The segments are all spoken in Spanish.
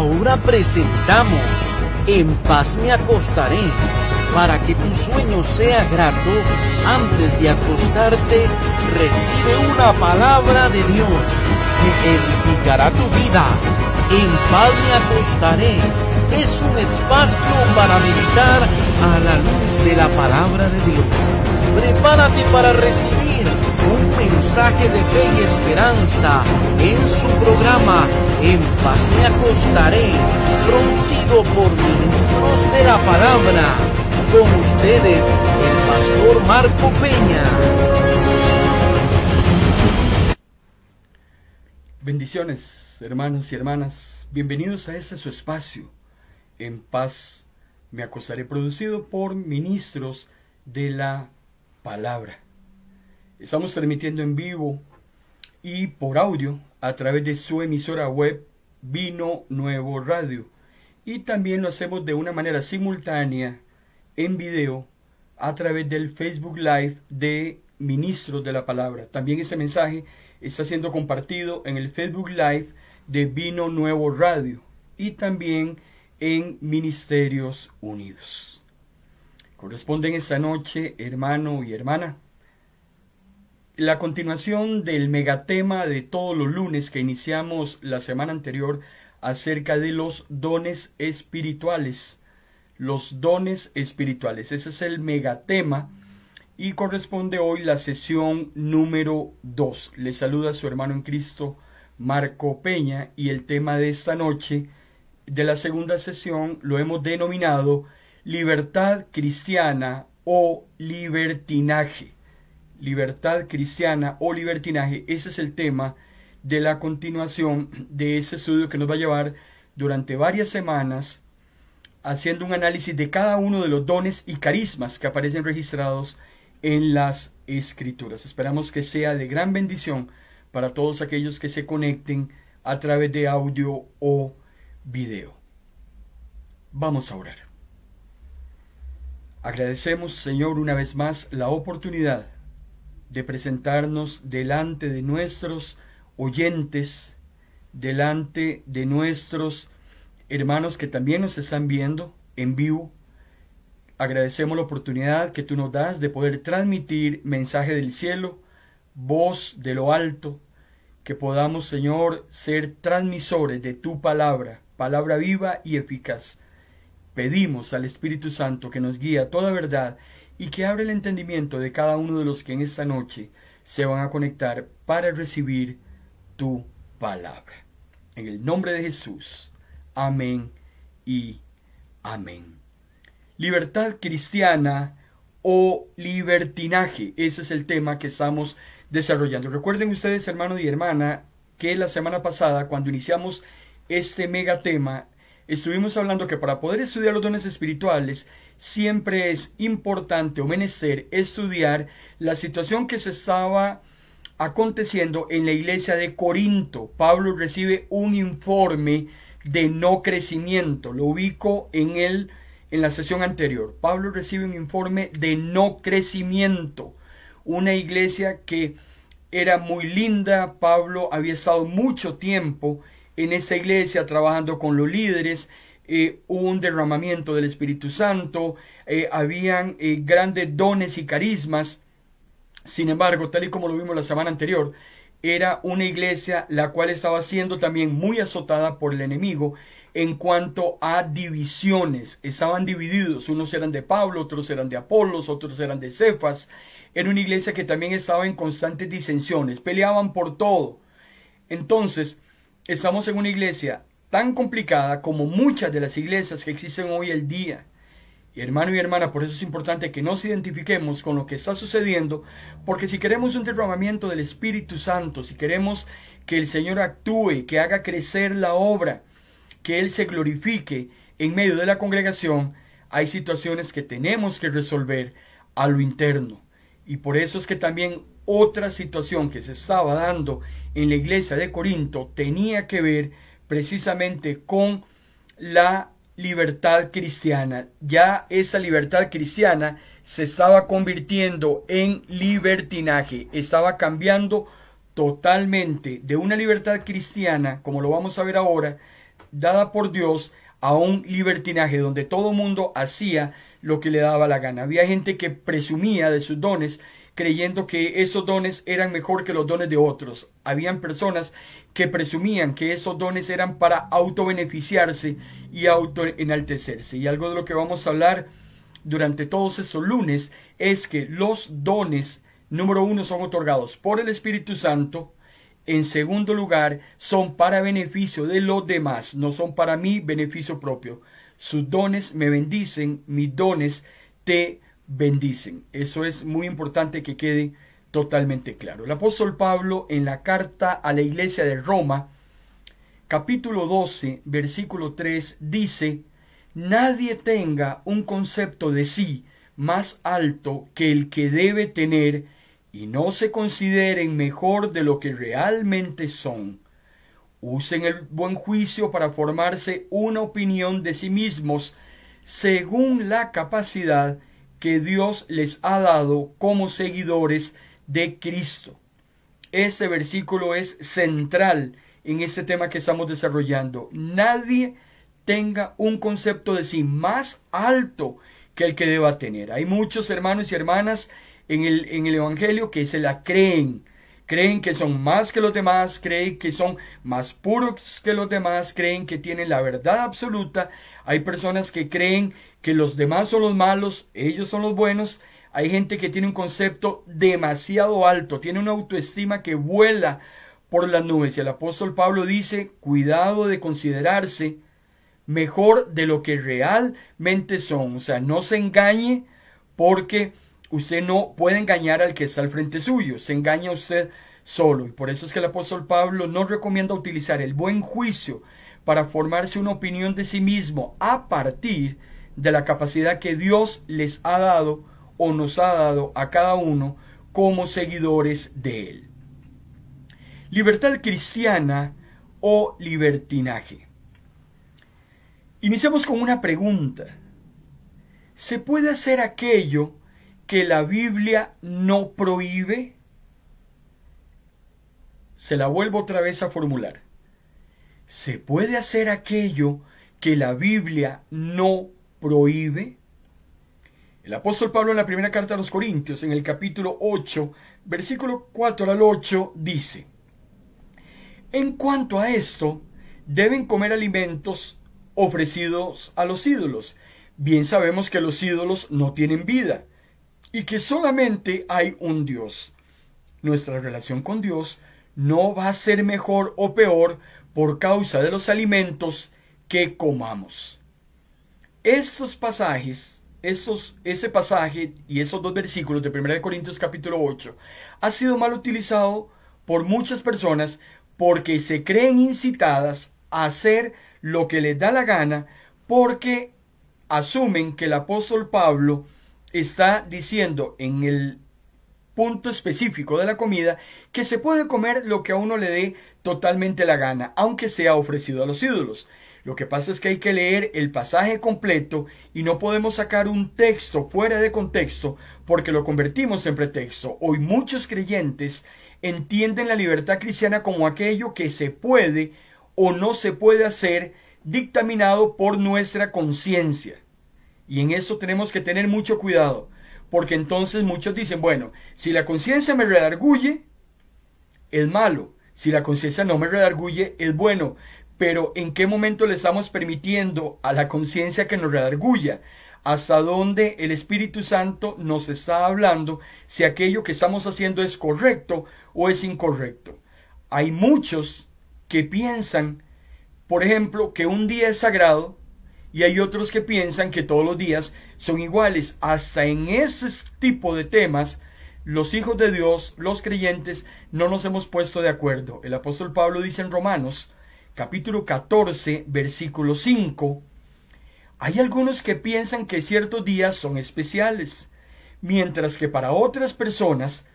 Ahora presentamos En paz me acostaré para que tu sueño sea grato, antes de acostarte, recibe una palabra de Dios que edificará tu vida. En paz me acostaré. Es un espacio para meditar a la luz de la palabra de Dios. Prepárate para recibir mensaje de fe y esperanza en su programa En paz me acostaré, producido por ministros de la palabra. Con ustedes, el pastor Marco Peña. Bendiciones, hermanos y hermanas. Bienvenidos a este su espacio. En paz me acostaré, producido por ministros de la palabra. Estamos transmitiendo en vivo y por audio a través de su emisora web Vino Nuevo Radio. Y también lo hacemos de una manera simultánea en video a través del Facebook Live de Ministros de la Palabra. También ese mensaje está siendo compartido en el Facebook Live de Vino Nuevo Radio y también en Ministerios Unidos. Corresponden esta noche, hermano y hermana, la continuación del megatema de todos los lunes que iniciamos la semana anterior acerca de los dones espirituales. Los dones espirituales. Ese es el megatema y corresponde hoy la sesión número 2. Le saluda su hermano en Cristo, Marco Peña, y el tema de esta noche, de la segunda sesión, lo hemos denominado Libertad Cristiana o Libertinaje libertad cristiana o libertinaje, ese es el tema de la continuación de ese estudio que nos va a llevar durante varias semanas haciendo un análisis de cada uno de los dones y carismas que aparecen registrados en las escrituras. Esperamos que sea de gran bendición para todos aquellos que se conecten a través de audio o video. Vamos a orar. Agradecemos, Señor, una vez más la oportunidad de presentarnos delante de nuestros oyentes, delante de nuestros hermanos que también nos están viendo en vivo. Agradecemos la oportunidad que tú nos das de poder transmitir mensaje del cielo, voz de lo alto, que podamos, Señor, ser transmisores de tu palabra, palabra viva y eficaz. Pedimos al Espíritu Santo que nos guíe a toda verdad y que abre el entendimiento de cada uno de los que en esta noche se van a conectar para recibir tu palabra. En el nombre de Jesús. Amén y amén. Libertad cristiana o libertinaje. Ese es el tema que estamos desarrollando. Recuerden ustedes, hermano y hermana, que la semana pasada, cuando iniciamos este mega tema, estuvimos hablando que para poder estudiar los dones espirituales siempre es importante o estudiar la situación que se estaba aconteciendo en la iglesia de Corinto. Pablo recibe un informe de no crecimiento. Lo ubico en el en la sesión anterior. Pablo recibe un informe de no crecimiento. Una iglesia que era muy linda, Pablo había estado mucho tiempo en esa iglesia trabajando con los líderes, eh, un derramamiento del Espíritu Santo, eh, habían eh, grandes dones y carismas. Sin embargo, tal y como lo vimos la semana anterior, era una iglesia la cual estaba siendo también muy azotada por el enemigo en cuanto a divisiones. Estaban divididos, unos eran de Pablo, otros eran de Apolos, otros eran de Cefas. Era una iglesia que también estaba en constantes disensiones, peleaban por todo. Entonces, estamos en una iglesia tan complicada como muchas de las iglesias que existen hoy el día. Y hermano y hermana, por eso es importante que nos identifiquemos con lo que está sucediendo, porque si queremos un derramamiento del Espíritu Santo, si queremos que el Señor actúe, que haga crecer la obra, que Él se glorifique en medio de la congregación, hay situaciones que tenemos que resolver a lo interno. Y por eso es que también otra situación que se estaba dando en la iglesia de Corinto tenía que ver precisamente con la libertad cristiana. Ya esa libertad cristiana se estaba convirtiendo en libertinaje, estaba cambiando totalmente de una libertad cristiana, como lo vamos a ver ahora, dada por Dios, a un libertinaje donde todo mundo hacía lo que le daba la gana. Había gente que presumía de sus dones creyendo que esos dones eran mejor que los dones de otros. Habían personas que presumían que esos dones eran para autobeneficiarse y autoenaltecerse. Y algo de lo que vamos a hablar durante todos estos lunes es que los dones, número uno, son otorgados por el Espíritu Santo. En segundo lugar, son para beneficio de los demás, no son para mi beneficio propio. Sus dones me bendicen, mis dones te bendicen. Eso es muy importante que quede totalmente claro. El apóstol Pablo en la carta a la iglesia de Roma, capítulo 12, versículo 3, dice, nadie tenga un concepto de sí más alto que el que debe tener y no se consideren mejor de lo que realmente son. Usen el buen juicio para formarse una opinión de sí mismos según la capacidad que Dios les ha dado como seguidores de Cristo. Ese versículo es central en este tema que estamos desarrollando. Nadie tenga un concepto de sí más alto que el que deba tener. Hay muchos hermanos y hermanas en el, en el Evangelio que se la creen. Creen que son más que los demás, creen que son más puros que los demás, creen que tienen la verdad absoluta. Hay personas que creen que los demás son los malos, ellos son los buenos. Hay gente que tiene un concepto demasiado alto, tiene una autoestima que vuela por las nubes. Y el apóstol Pablo dice, cuidado de considerarse mejor de lo que realmente son. O sea, no se engañe porque usted no puede engañar al que está al frente suyo, se engaña usted solo. Y por eso es que el apóstol Pablo no recomienda utilizar el buen juicio para formarse una opinión de sí mismo a partir de la capacidad que Dios les ha dado o nos ha dado a cada uno como seguidores de Él. Libertad cristiana o libertinaje. Iniciamos con una pregunta. ¿Se puede hacer aquello que la Biblia no prohíbe? Se la vuelvo otra vez a formular. ¿Se puede hacer aquello que la Biblia no prohíbe? El apóstol Pablo en la primera carta a los Corintios, en el capítulo 8, versículo 4 al 8, dice, En cuanto a esto, deben comer alimentos ofrecidos a los ídolos. Bien sabemos que los ídolos no tienen vida y que solamente hay un Dios. Nuestra relación con Dios no va a ser mejor o peor por causa de los alimentos que comamos. Estos pasajes ese pasaje y esos dos versículos de 1 Corintios capítulo 8 ha sido mal utilizado por muchas personas porque se creen incitadas a hacer lo que les da la gana porque asumen que el apóstol Pablo está diciendo en el punto específico de la comida que se puede comer lo que a uno le dé totalmente la gana, aunque sea ofrecido a los ídolos. Lo que pasa es que hay que leer el pasaje completo y no podemos sacar un texto fuera de contexto porque lo convertimos en pretexto. Hoy muchos creyentes entienden la libertad cristiana como aquello que se puede o no se puede hacer dictaminado por nuestra conciencia. Y en eso tenemos que tener mucho cuidado, porque entonces muchos dicen, bueno, si la conciencia me redarguye, es malo. Si la conciencia no me redarguye, es bueno pero ¿en qué momento le estamos permitiendo a la conciencia que nos redarguya? ¿Hasta dónde el Espíritu Santo nos está hablando si aquello que estamos haciendo es correcto o es incorrecto? Hay muchos que piensan, por ejemplo, que un día es sagrado y hay otros que piensan que todos los días son iguales. Hasta en ese tipo de temas, los hijos de Dios, los creyentes, no nos hemos puesto de acuerdo. El apóstol Pablo dice en Romanos capítulo 14, versículo 5, hay algunos que piensan que ciertos días son especiales, mientras que para otras personas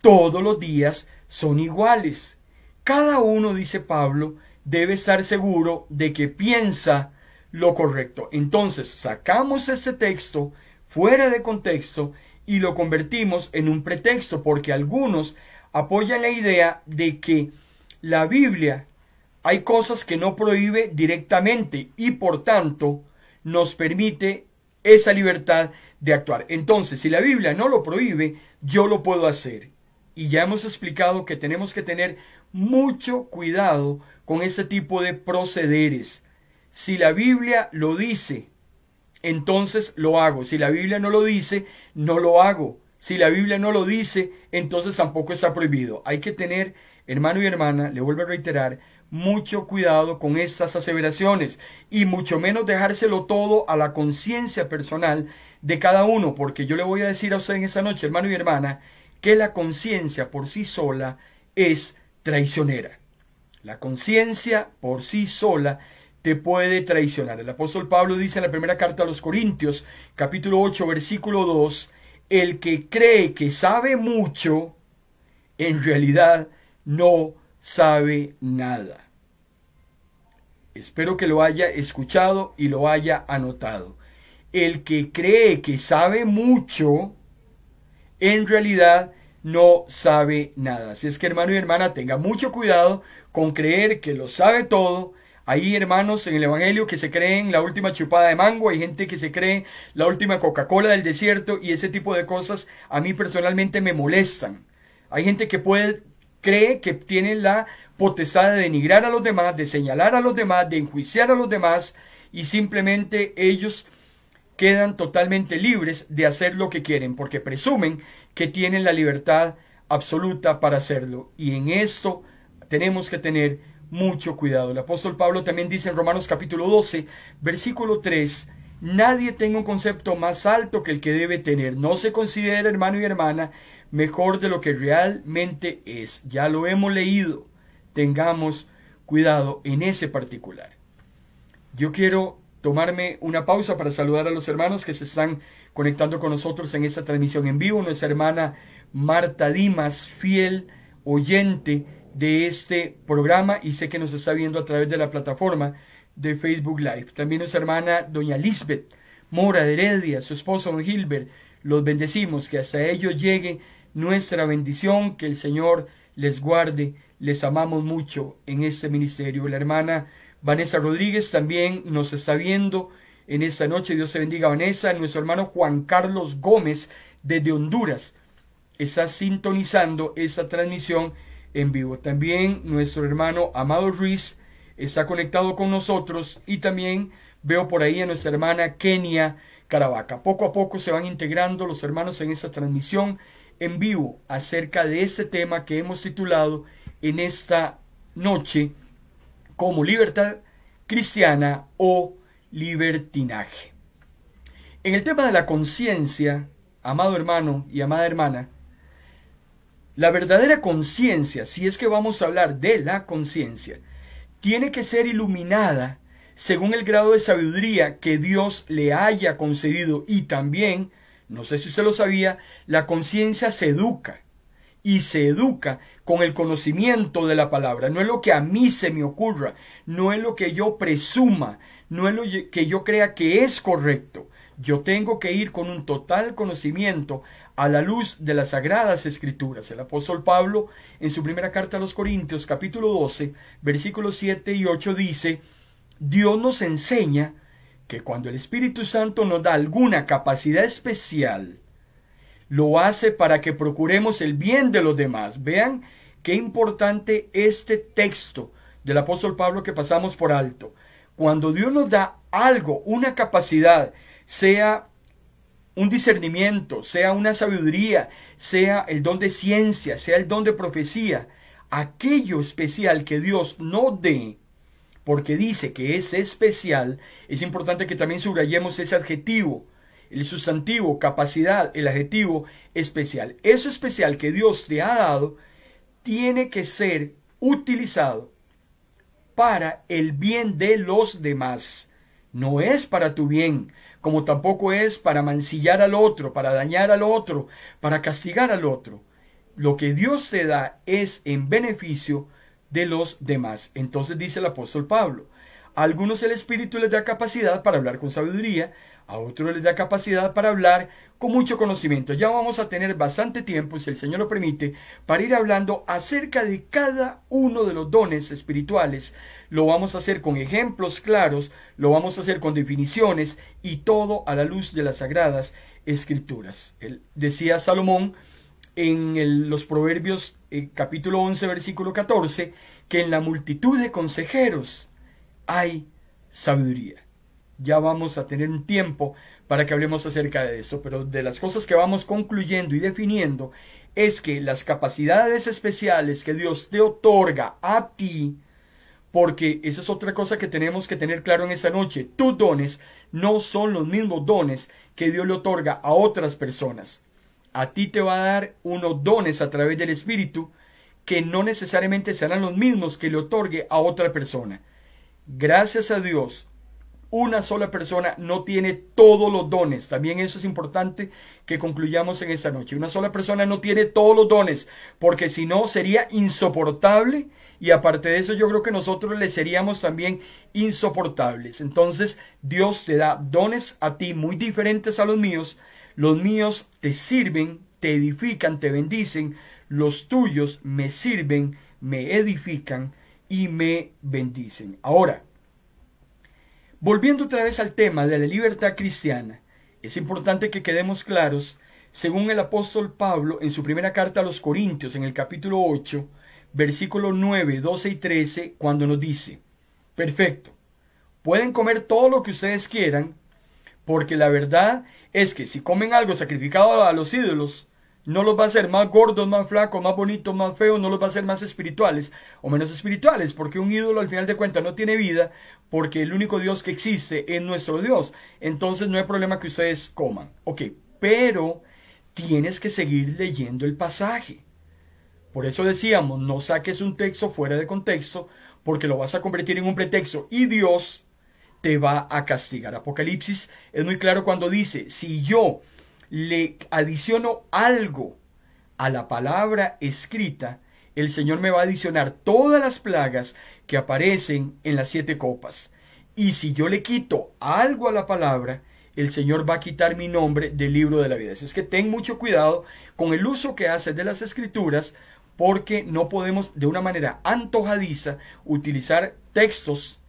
todos los días son iguales. Cada uno, dice Pablo, debe estar seguro de que piensa lo correcto. Entonces sacamos este texto fuera de contexto y lo convertimos en un pretexto porque algunos apoyan la idea de que la Biblia hay cosas que no prohíbe directamente y por tanto nos permite esa libertad de actuar. Entonces, si la Biblia no lo prohíbe, yo lo puedo hacer. Y ya hemos explicado que tenemos que tener mucho cuidado con ese tipo de procederes. Si la Biblia lo dice, entonces lo hago. Si la Biblia no lo dice, no lo hago. Si la Biblia no lo dice, entonces tampoco está prohibido. Hay que tener, hermano y hermana, le vuelvo a reiterar, mucho cuidado con estas aseveraciones y mucho menos dejárselo todo a la conciencia personal de cada uno, porque yo le voy a decir a usted en esa noche, hermano y hermana, que la conciencia por sí sola es traicionera. La conciencia por sí sola te puede traicionar. El apóstol Pablo dice en la primera carta a los Corintios, capítulo 8, versículo 2, el que cree que sabe mucho, en realidad no sabe nada. Espero que lo haya escuchado y lo haya anotado. El que cree que sabe mucho, en realidad no sabe nada. si es que hermano y hermana, tenga mucho cuidado con creer que lo sabe todo. Hay hermanos en el Evangelio que se creen la última chupada de mango, hay gente que se cree la última Coca-Cola del desierto y ese tipo de cosas a mí personalmente me molestan. Hay gente que puede cree que tiene la potestad de denigrar a los demás, de señalar a los demás, de enjuiciar a los demás y simplemente ellos quedan totalmente libres de hacer lo que quieren porque presumen que tienen la libertad absoluta para hacerlo y en esto tenemos que tener mucho cuidado. El apóstol Pablo también dice en Romanos capítulo 12, versículo 3, nadie tenga un concepto más alto que el que debe tener. No se considere hermano y hermana mejor de lo que realmente es. Ya lo hemos leído. Tengamos cuidado en ese particular. Yo quiero tomarme una pausa para saludar a los hermanos que se están conectando con nosotros en esta transmisión en vivo. Nuestra hermana Marta Dimas, fiel oyente de este programa y sé que nos está viendo a través de la plataforma de Facebook Live. También nuestra hermana doña Lisbeth Mora de Heredia, su esposo don Gilbert. Los bendecimos, que hasta ellos llegue nuestra bendición, que el Señor les guarde. Les amamos mucho en este ministerio. La hermana Vanessa Rodríguez también nos está viendo en esta noche. Dios se bendiga, Vanessa. Nuestro hermano Juan Carlos Gómez desde Honduras está sintonizando esta transmisión en vivo. También nuestro hermano Amado Ruiz está conectado con nosotros y también veo por ahí a nuestra hermana Kenia Caravaca. Poco a poco se van integrando los hermanos en esta transmisión en vivo acerca de este tema que hemos titulado en esta noche como libertad cristiana o libertinaje. En el tema de la conciencia, amado hermano y amada hermana, la verdadera conciencia, si es que vamos a hablar de la conciencia, tiene que ser iluminada según el grado de sabiduría que Dios le haya concedido y también no sé si usted lo sabía, la conciencia se educa y se educa con el conocimiento de la palabra. No es lo que a mí se me ocurra, no es lo que yo presuma, no es lo que yo crea que es correcto. Yo tengo que ir con un total conocimiento a la luz de las sagradas escrituras. El apóstol Pablo en su primera carta a los Corintios capítulo 12 versículos 7 y 8 dice, Dios nos enseña que cuando el Espíritu Santo nos da alguna capacidad especial, lo hace para que procuremos el bien de los demás. Vean qué importante este texto del apóstol Pablo que pasamos por alto. Cuando Dios nos da algo, una capacidad, sea un discernimiento, sea una sabiduría, sea el don de ciencia, sea el don de profecía, aquello especial que Dios no dé, porque dice que es especial, es importante que también subrayemos ese adjetivo, el sustantivo, capacidad, el adjetivo especial. Eso especial que Dios te ha dado tiene que ser utilizado para el bien de los demás. No es para tu bien, como tampoco es para mancillar al otro, para dañar al otro, para castigar al otro. Lo que Dios te da es en beneficio de los demás. Entonces dice el apóstol Pablo, a algunos el Espíritu les da capacidad para hablar con sabiduría, a otros les da capacidad para hablar con mucho conocimiento. Ya vamos a tener bastante tiempo, si el Señor lo permite, para ir hablando acerca de cada uno de los dones espirituales. Lo vamos a hacer con ejemplos claros, lo vamos a hacer con definiciones y todo a la luz de las sagradas escrituras. Él decía Salomón, en los Proverbios eh, capítulo 11, versículo 14, que en la multitud de consejeros hay sabiduría. Ya vamos a tener un tiempo para que hablemos acerca de eso, pero de las cosas que vamos concluyendo y definiendo es que las capacidades especiales que Dios te otorga a ti, porque esa es otra cosa que tenemos que tener claro en esta noche. Tus dones no son los mismos dones que Dios le otorga a otras personas a ti te va a dar unos dones a través del Espíritu que no necesariamente serán los mismos que le otorgue a otra persona. Gracias a Dios, una sola persona no tiene todos los dones. También eso es importante que concluyamos en esta noche. Una sola persona no tiene todos los dones, porque si no sería insoportable y aparte de eso yo creo que nosotros le seríamos también insoportables. Entonces Dios te da dones a ti muy diferentes a los míos, los míos te sirven, te edifican, te bendicen. Los tuyos me sirven, me edifican y me bendicen. Ahora, volviendo otra vez al tema de la libertad cristiana, es importante que quedemos claros, según el apóstol Pablo en su primera carta a los Corintios, en el capítulo 8, versículos 9, 12 y 13, cuando nos dice, perfecto, pueden comer todo lo que ustedes quieran, porque la verdad es que si comen algo sacrificado a los ídolos, no los va a hacer más gordos, más flacos, más bonitos, más feos, no los va a hacer más espirituales o menos espirituales, porque un ídolo al final de cuentas no tiene vida, porque el único Dios que existe es nuestro Dios. Entonces no hay problema que ustedes coman. Ok, pero tienes que seguir leyendo el pasaje. Por eso decíamos, no saques un texto fuera de contexto, porque lo vas a convertir en un pretexto. Y Dios te va a castigar. Apocalipsis es muy claro cuando dice, si yo le adiciono algo a la palabra escrita, el Señor me va a adicionar todas las plagas que aparecen en las siete copas. Y si yo le quito algo a la palabra, el Señor va a quitar mi nombre del libro de la vida. es que ten mucho cuidado con el uso que haces de las escrituras, porque no podemos de una manera antojadiza utilizar textos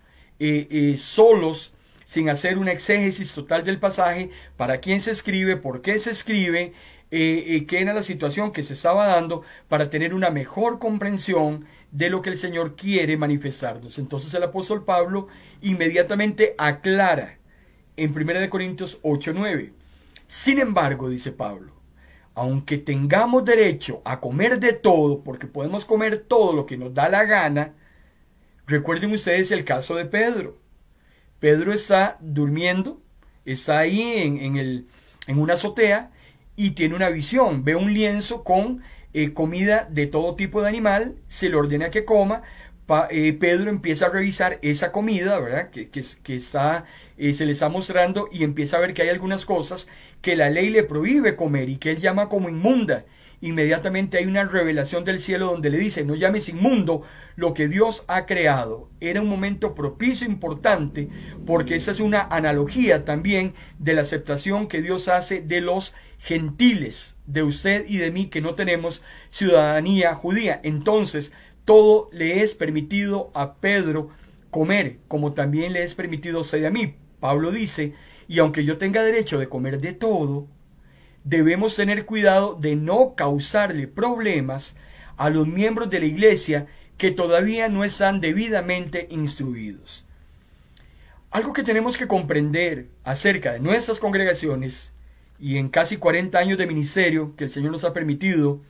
solos, sin hacer una exégesis total del pasaje, para quién se escribe, por qué se escribe, eh, qué era la situación que se estaba dando, para tener una mejor comprensión de lo que el Señor quiere manifestarnos. Entonces el apóstol Pablo inmediatamente aclara en 1 Corintios 8:9. Sin embargo, dice Pablo, aunque tengamos derecho a comer de todo, porque podemos comer todo lo que nos da la gana, Recuerden ustedes el caso de Pedro. Pedro está durmiendo, está ahí en, el, en una azotea y tiene una visión. Ve un lienzo con eh, comida de todo tipo de animal, se le ordena que coma. Eh, Pedro empieza a revisar esa comida, ¿verdad? Que, que, está, eh, se le está mostrando y empieza a ver que hay algunas cosas que la ley le prohíbe comer y que él llama como inmunda inmediatamente hay una revelación del cielo donde le dice, no llames inmundo lo que Dios ha creado. Era un momento propicio importante porque esa es una analogía también de la aceptación que Dios hace de los gentiles, de usted y de mí que no tenemos ciudadanía judía. Entonces, todo le es permitido a Pedro comer, como también le es permitido ser a mí. Pablo dice, y aunque yo tenga derecho de comer de todo, debemos tener cuidado de no causarle problemas a los miembros de la Iglesia que todavía no están debidamente instruidos. Algo que tenemos que comprender acerca de nuestras congregaciones y en casi 40 años de ministerio que el Señor nos ha permitido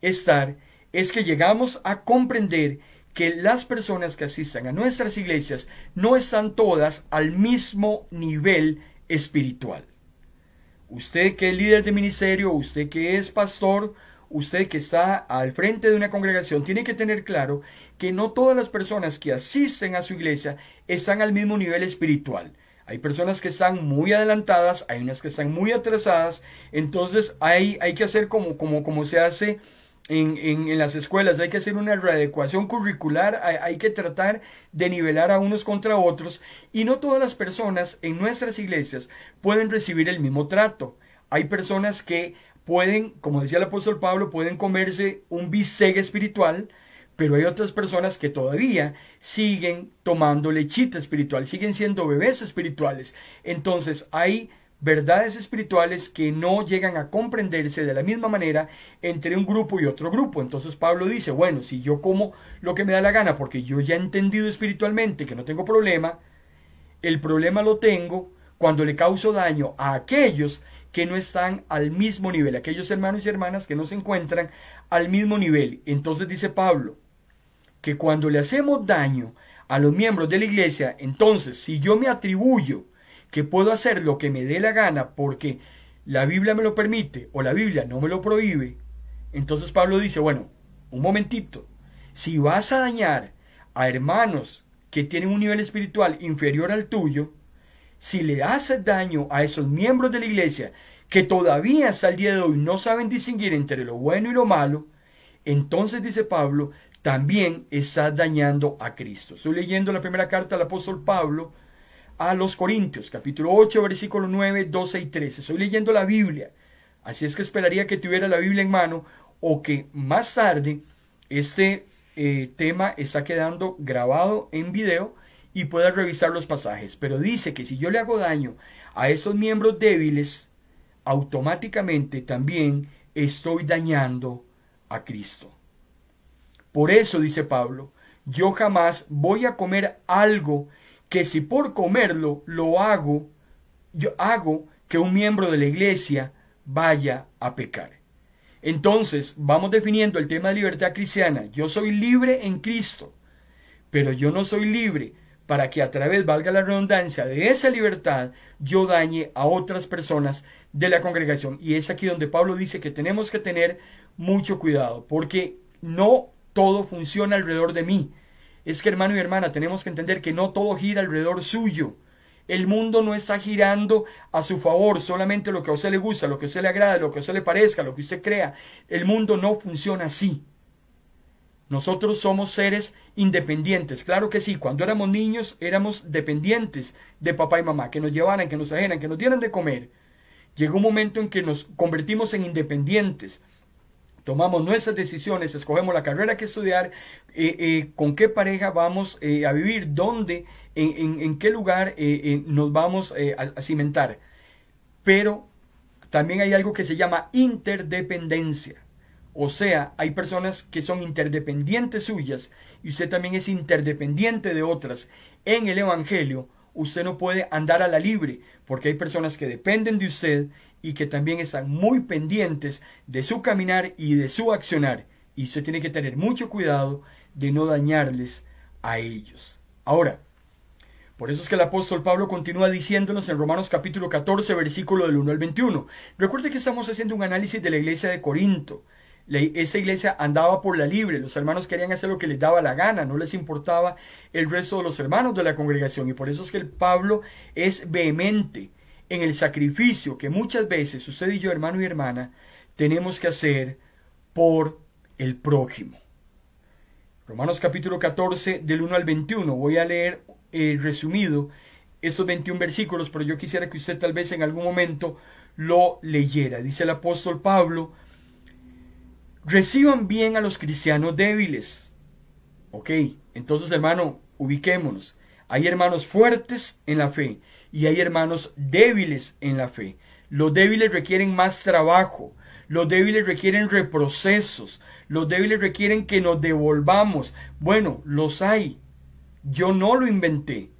estar, es que llegamos a comprender que las personas que asistan a nuestras iglesias no están todas al mismo nivel espiritual. Usted que es líder de ministerio, usted que es pastor, usted que está al frente de una congregación, tiene que tener claro que no todas las personas que asisten a su iglesia están al mismo nivel espiritual. Hay personas que están muy adelantadas, hay unas que están muy atrasadas, entonces hay, hay que hacer como, como, como se hace en, las escuelas, hay que hacer una readecuación curricular, hay, que tratar de nivelar a unos contra otros y no todas las personas en nuestras iglesias pueden recibir el mismo trato. Hay personas que pueden, como decía el apóstol Pablo, pueden comerse un bistec espiritual, pero hay otras personas que todavía siguen tomando lechita espiritual, siguen siendo bebés espirituales. Entonces hay verdades espirituales que no llegan a comprenderse de la misma manera entre un grupo y otro grupo. Entonces Pablo dice, bueno, si yo como lo que me da la gana porque yo ya he entendido espiritualmente que no tengo problema, el problema lo tengo cuando le causo daño a aquellos que no están al mismo nivel, aquellos hermanos y hermanas que no se encuentran al mismo nivel. Entonces dice Pablo, que cuando le hacemos daño a los miembros de la iglesia, entonces si yo me atribuyo que puedo hacer lo que me dé la gana porque la Biblia me lo permite o la Biblia no me lo prohíbe, entonces Pablo dice, bueno, un momentito, si vas a dañar a hermanos que tienen un nivel espiritual inferior al tuyo, si le haces daño a esos miembros de la iglesia que todavía hasta el día de hoy no saben distinguir entre lo bueno y lo malo, entonces dice Pablo, también estás dañando a Cristo. Estoy leyendo la primera carta del apóstol Pablo a los Corintios, capítulo 8, versículo 9, 12 y 13. Estoy leyendo la Biblia, así es que esperaría que tuviera la Biblia en mano o que más tarde este eh, tema está quedando grabado en video y pueda revisar los pasajes. Pero dice que si yo le hago daño a esos miembros débiles, automáticamente también estoy dañando a Cristo. Por eso, dice Pablo, yo jamás voy a comer algo que si por comerlo lo hago, yo hago que un miembro de la iglesia vaya a pecar. Entonces, vamos definiendo el tema de libertad cristiana. Yo soy libre en Cristo, pero yo no soy libre para que a través, valga la redundancia, de esa libertad yo dañe a otras personas de la congregación. Y es aquí donde Pablo dice que tenemos que tener mucho cuidado, porque no todo funciona alrededor de mí. Es que hermano y hermana, tenemos que entender que no todo gira alrededor suyo. El mundo no está girando a su favor, solamente lo que a usted le gusta, lo que a usted le agrada, lo que a usted le parezca, lo que usted crea. El mundo no funciona así. Nosotros somos seres independientes, claro que sí, cuando éramos niños éramos dependientes de papá y mamá, que nos llevaran, que nos ajenan, que nos dieran de comer. Llegó un momento en que nos convertimos en independientes. Tomamos nuestras decisiones, escogemos la carrera que estudiar, eh, eh, con qué pareja vamos eh, a vivir, dónde, en, qué lugar nos vamos a cimentar. Pero también hay algo que se llama interdependencia. O sea, hay personas que son interdependientes suyas y usted también es interdependiente de otras. En el Evangelio, usted no puede andar a la libre porque hay personas que dependen de usted y que también están muy pendientes de su caminar y de su accionar. Y usted tiene que tener mucho cuidado de no dañarles a ellos. Ahora, por eso es que el apóstol Pablo continúa diciéndonos en Romanos capítulo 14, versículo del 1 al 21. Recuerde que estamos haciendo un análisis de la iglesia de Corinto. esa iglesia andaba por la libre, los hermanos querían hacer lo que les daba la gana, no les importaba el resto de los hermanos de la congregación. Y por eso es que el Pablo es vehemente en el sacrificio que muchas veces usted y yo, hermano y hermana, tenemos que hacer por el prójimo. Romanos capítulo 14 del 1 al 21. Voy a leer eh, resumido esos 21 versículos, pero yo quisiera que usted tal vez en algún momento lo leyera. Dice el apóstol Pablo, reciban bien a los cristianos débiles. Ok, entonces hermano, ubiquémonos. Hay hermanos fuertes en la fe, y hay hermanos débiles en la fe. Los débiles requieren más trabajo, los débiles requieren reprocesos, los débiles requieren que nos devolvamos. Bueno, los hay. Yo no lo inventé.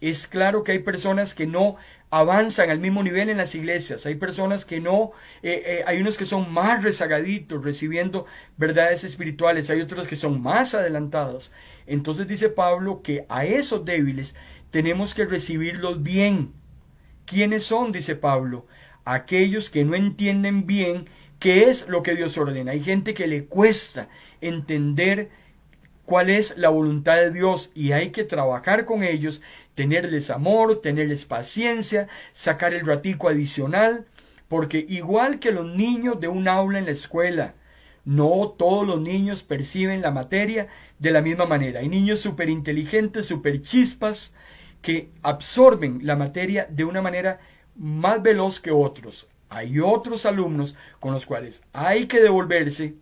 Es claro que hay personas que no avanzan al mismo nivel en las iglesias. Hay personas que no, eh, eh, hay unos que son más rezagaditos recibiendo verdades espirituales, hay otros que son más adelantados. Entonces dice Pablo que a esos débiles tenemos que recibirlos bien. ¿Quiénes son? dice Pablo. Aquellos que no entienden bien qué es lo que Dios ordena. Hay gente que le cuesta entender cuál es la voluntad de Dios y hay que trabajar con ellos, tenerles amor, tenerles paciencia, sacar el ratico adicional, porque igual que los niños de un aula en la escuela, no todos los niños perciben la materia de la misma manera. Hay niños súper inteligentes, súper chispas, que absorben la materia de una manera más veloz que otros. Hay otros alumnos con los cuales hay que devolverse,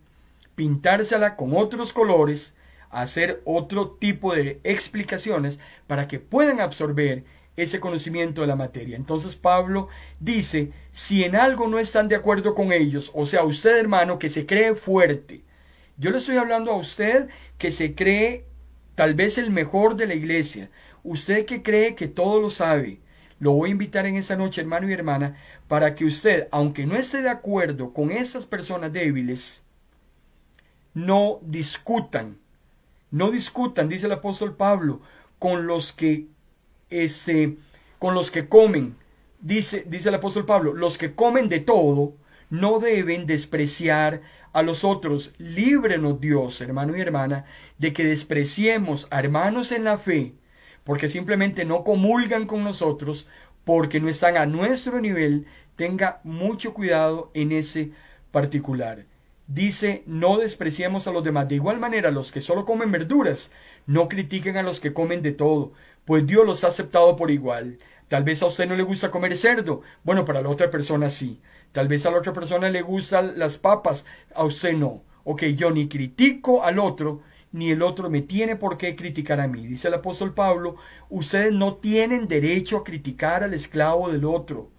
pintársela con otros colores, hacer otro tipo de explicaciones para que puedan absorber ese conocimiento de la materia. Entonces Pablo dice, si en algo no están de acuerdo con ellos, o sea, usted hermano que se cree fuerte, yo le estoy hablando a usted que se cree tal vez el mejor de la iglesia, Usted que cree que todo lo sabe, lo voy a invitar en esa noche, hermano y hermana, para que usted, aunque no esté de acuerdo con esas personas débiles, no discutan, no discutan, dice el apóstol Pablo, con los que, este, con los que comen, dice, dice el apóstol Pablo, los que comen de todo no deben despreciar a los otros. Líbrenos Dios, hermano y hermana, de que despreciemos a hermanos en la fe, porque simplemente no comulgan con nosotros, porque no están a nuestro nivel, tenga mucho cuidado en ese particular. Dice, no despreciemos a los demás. De igual manera, los que solo comen verduras, no critiquen a los que comen de todo, pues Dios los ha aceptado por igual. Tal vez a usted no le gusta comer cerdo. Bueno, para la otra persona sí. Tal vez a la otra persona le gustan las papas. A usted no. Ok, yo ni critico al otro ni el otro me tiene por qué criticar a mí. Dice el apóstol Pablo, ustedes no tienen derecho a criticar al esclavo del otro.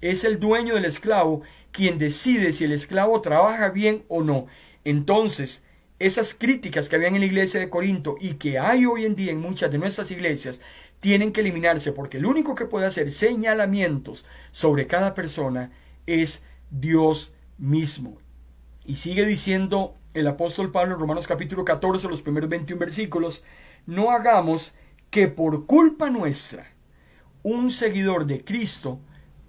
Es el dueño del esclavo quien decide si el esclavo trabaja bien o no. Entonces, esas críticas que había en la iglesia de Corinto y que hay hoy en día en muchas de nuestras iglesias tienen que eliminarse porque el único que puede hacer señalamientos sobre cada persona es Dios mismo. Y sigue diciendo el apóstol Pablo en Romanos capítulo 14, los primeros 21 versículos, no hagamos que por culpa nuestra un seguidor de Cristo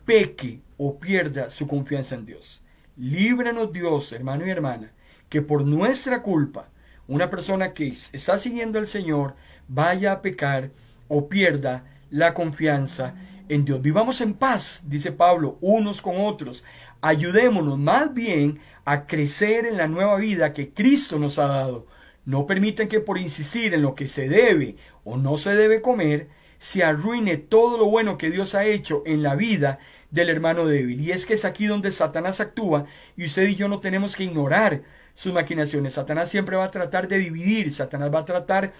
peque o pierda su confianza en Dios. Líbranos Dios, hermano y hermana, que por nuestra culpa una persona que está siguiendo al Señor vaya a pecar o pierda la confianza en Dios. Vivamos en paz, dice Pablo, unos con otros. Ayudémonos más bien a crecer en la nueva vida que Cristo nos ha dado. No permitan que por insistir en lo que se debe o no se debe comer, se arruine todo lo bueno que Dios ha hecho en la vida del hermano débil. Y es que es aquí donde Satanás actúa y usted y yo no tenemos que ignorar sus maquinaciones. Satanás siempre va a tratar de dividir, Satanás va a tratar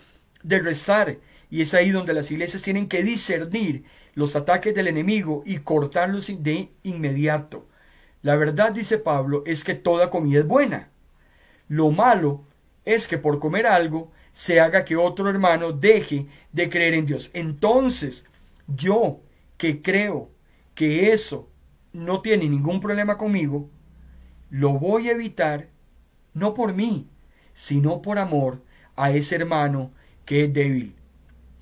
de rezar y es ahí donde las iglesias tienen que discernir los ataques del enemigo y cortarlos de inmediato. La verdad, dice Pablo, es que toda comida es buena. Lo malo es que por comer algo se haga que otro hermano deje de creer en Dios. Entonces, yo que creo que eso no tiene ningún problema conmigo, lo voy a evitar no por mí, sino por amor a ese hermano que es débil.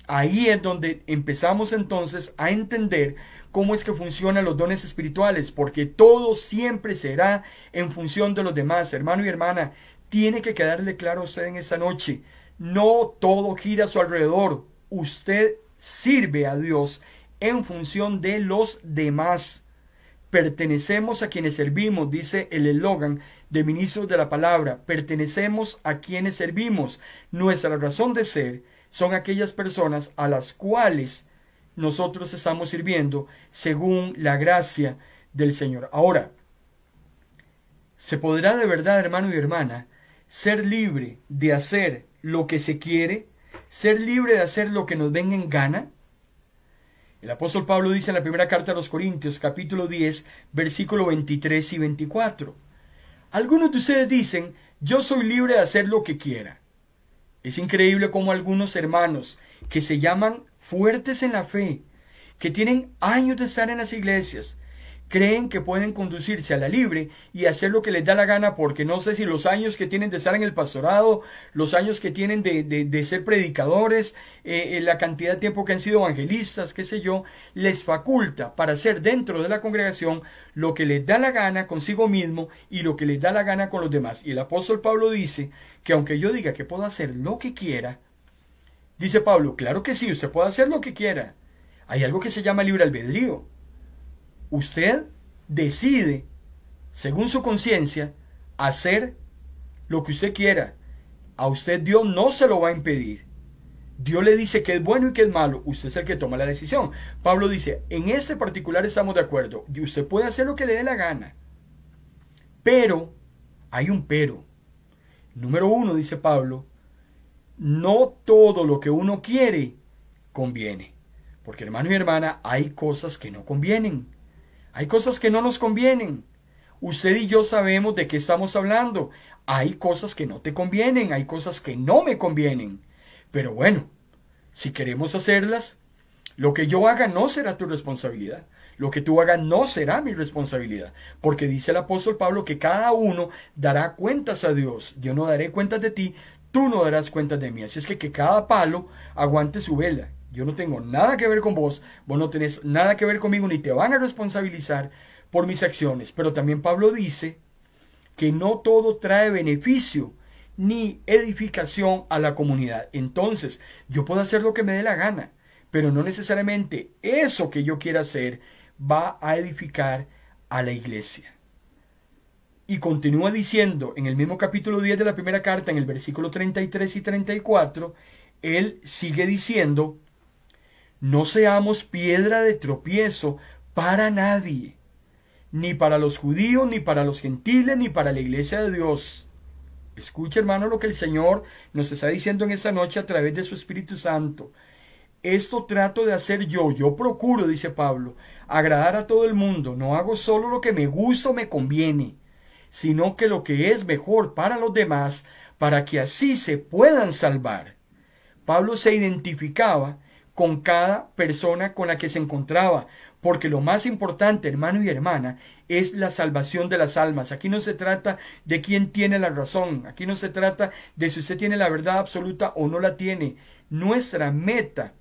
Ahí es donde empezamos entonces a entender cómo es que funcionan los dones espirituales, porque todo siempre será en función de los demás. Hermano y hermana, tiene que quedarle claro a usted en esta noche, no todo gira a su alrededor, usted sirve a Dios en función de los demás. Pertenecemos a quienes servimos, dice el eslogan de ministros de la palabra, pertenecemos a quienes servimos. Nuestra razón de ser son aquellas personas a las cuales nosotros estamos sirviendo según la gracia del Señor. Ahora, ¿se podrá de verdad, hermano y hermana, ser libre de hacer lo que se quiere? ¿Ser libre de hacer lo que nos venga en gana? El apóstol Pablo dice en la primera carta a los Corintios, capítulo 10, versículo 23 y 24. Algunos de ustedes dicen, yo soy libre de hacer lo que quiera. Es increíble cómo algunos hermanos que se llaman fuertes en la fe, que tienen años de estar en las iglesias, creen que pueden conducirse a la libre y hacer lo que les da la gana, porque no sé si los años que tienen de estar en el pastorado, los años que tienen de, ser predicadores, eh, eh, la cantidad de tiempo que han sido evangelistas, qué sé yo, les faculta para hacer dentro de la congregación lo que les da la gana consigo mismo y lo que les da la gana con los demás. Y el apóstol Pablo dice que aunque yo diga que puedo hacer lo que quiera, dice Pablo, claro que sí, usted puede hacer lo que quiera. Hay algo que se llama libre albedrío usted decide, según su conciencia, hacer lo que usted quiera. A usted Dios no se lo va a impedir. Dios le dice que es bueno y que es malo. Usted es el que toma la decisión. Pablo dice, en este particular estamos de acuerdo. usted puede hacer lo que le dé la gana. Pero, hay un pero. Número uno, dice Pablo, no todo lo que uno quiere conviene. Porque hermano y hermana, hay cosas que no convienen. Hay cosas que no nos convienen. Usted y yo sabemos de qué estamos hablando. Hay cosas que no te convienen, hay cosas que no me convienen. Pero bueno, si queremos hacerlas, lo que yo haga no será tu responsabilidad. Lo que tú hagas no será mi responsabilidad. Porque dice el apóstol Pablo que cada uno dará cuentas a Dios. Yo no daré cuentas de ti, tú no darás cuentas de mí. Así es que que cada palo aguante su vela. Yo no tengo nada que ver con vos, vos no tenés nada que ver conmigo, ni te van a responsabilizar por mis acciones. Pero también Pablo dice que no todo trae beneficio ni edificación a la comunidad. Entonces, yo puedo hacer lo que me dé la gana, pero no necesariamente eso que yo quiera hacer va a edificar a la iglesia. Y continúa diciendo en el mismo capítulo 10 de la primera carta, en el versículo 33 y 34, él sigue diciendo, no seamos piedra de tropiezo para nadie, ni para los judíos, ni para los gentiles, ni para la iglesia de Dios. Escucha, hermano, lo que el Señor nos está diciendo en esta noche a través de su Espíritu Santo. Esto trato de hacer yo, yo procuro, dice Pablo, agradar a todo el mundo. No hago solo lo que me gusta o me conviene, sino que lo que es mejor para los demás, para que así se puedan salvar. Pablo se identificaba con cada persona con la que se encontraba, porque lo más importante, hermano y hermana, es la salvación de las almas. Aquí no se trata de quién tiene la razón, aquí no se trata de si usted tiene la verdad absoluta o no la tiene. Nuestra meta,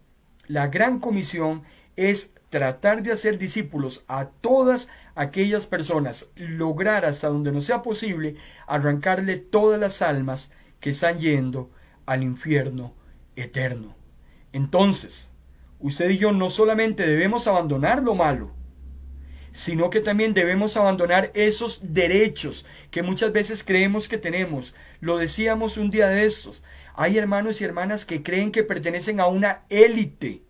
la gran comisión, es tratar de hacer discípulos a todas aquellas personas, lograr hasta donde no sea posible arrancarle todas las almas que están yendo al infierno eterno. Entonces, usted y yo no solamente debemos abandonar lo malo, sino que también debemos abandonar esos derechos que muchas veces creemos que tenemos. Lo decíamos un día de estos. Hay hermanos y hermanas que creen que pertenecen a una élite.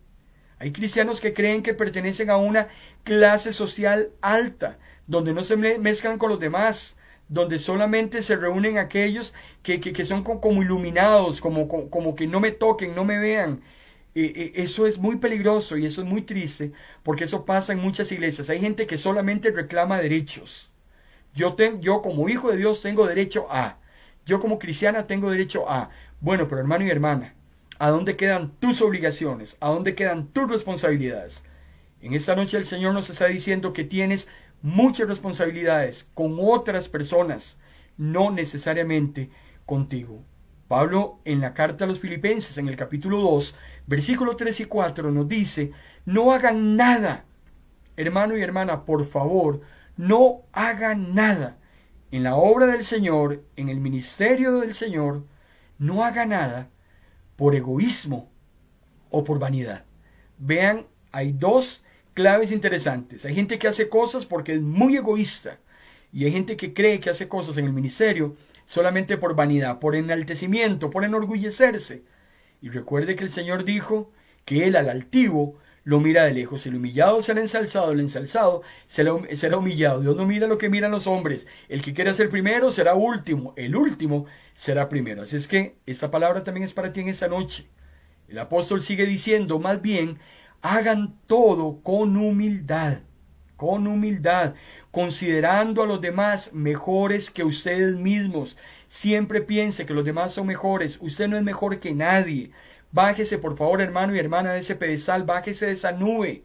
Hay cristianos que creen que pertenecen a una clase social alta, donde no se mezclan con los demás, donde solamente se reúnen aquellos que, son como iluminados, como, como que no me toquen, no me vean, eso es muy peligroso y eso es muy triste porque eso pasa en muchas iglesias. Hay gente que solamente reclama derechos. Yo, te, yo como hijo de Dios tengo derecho a. Yo como cristiana tengo derecho a. Bueno, pero hermano y hermana, ¿a dónde quedan tus obligaciones? ¿A dónde quedan tus responsabilidades? En esta noche el Señor nos está diciendo que tienes muchas responsabilidades con otras personas, no necesariamente contigo. Pablo en la carta a los filipenses, en el capítulo 2, versículos 3 y 4, nos dice, no hagan nada, hermano y hermana, por favor, no hagan nada. En la obra del Señor, en el ministerio del Señor, no hagan nada por egoísmo o por vanidad. Vean, hay dos claves interesantes. Hay gente que hace cosas porque es muy egoísta y hay gente que cree que hace cosas en el ministerio solamente por vanidad, por enaltecimiento, por enorgullecerse. Y recuerde que el Señor dijo que Él al altivo lo mira de lejos. El humillado será ensalzado, el ensalzado será, humillado. Dios no mira lo que miran los hombres. El que quiera ser primero será último. El último será primero. Así es que esta palabra también es para ti en esta noche. El apóstol sigue diciendo, más bien, hagan todo con humildad. Con humildad considerando a los demás mejores que ustedes mismos. Siempre piense que los demás son mejores. Usted no es mejor que nadie. Bájese, por favor, hermano y hermana, de ese pedestal. Bájese de esa nube.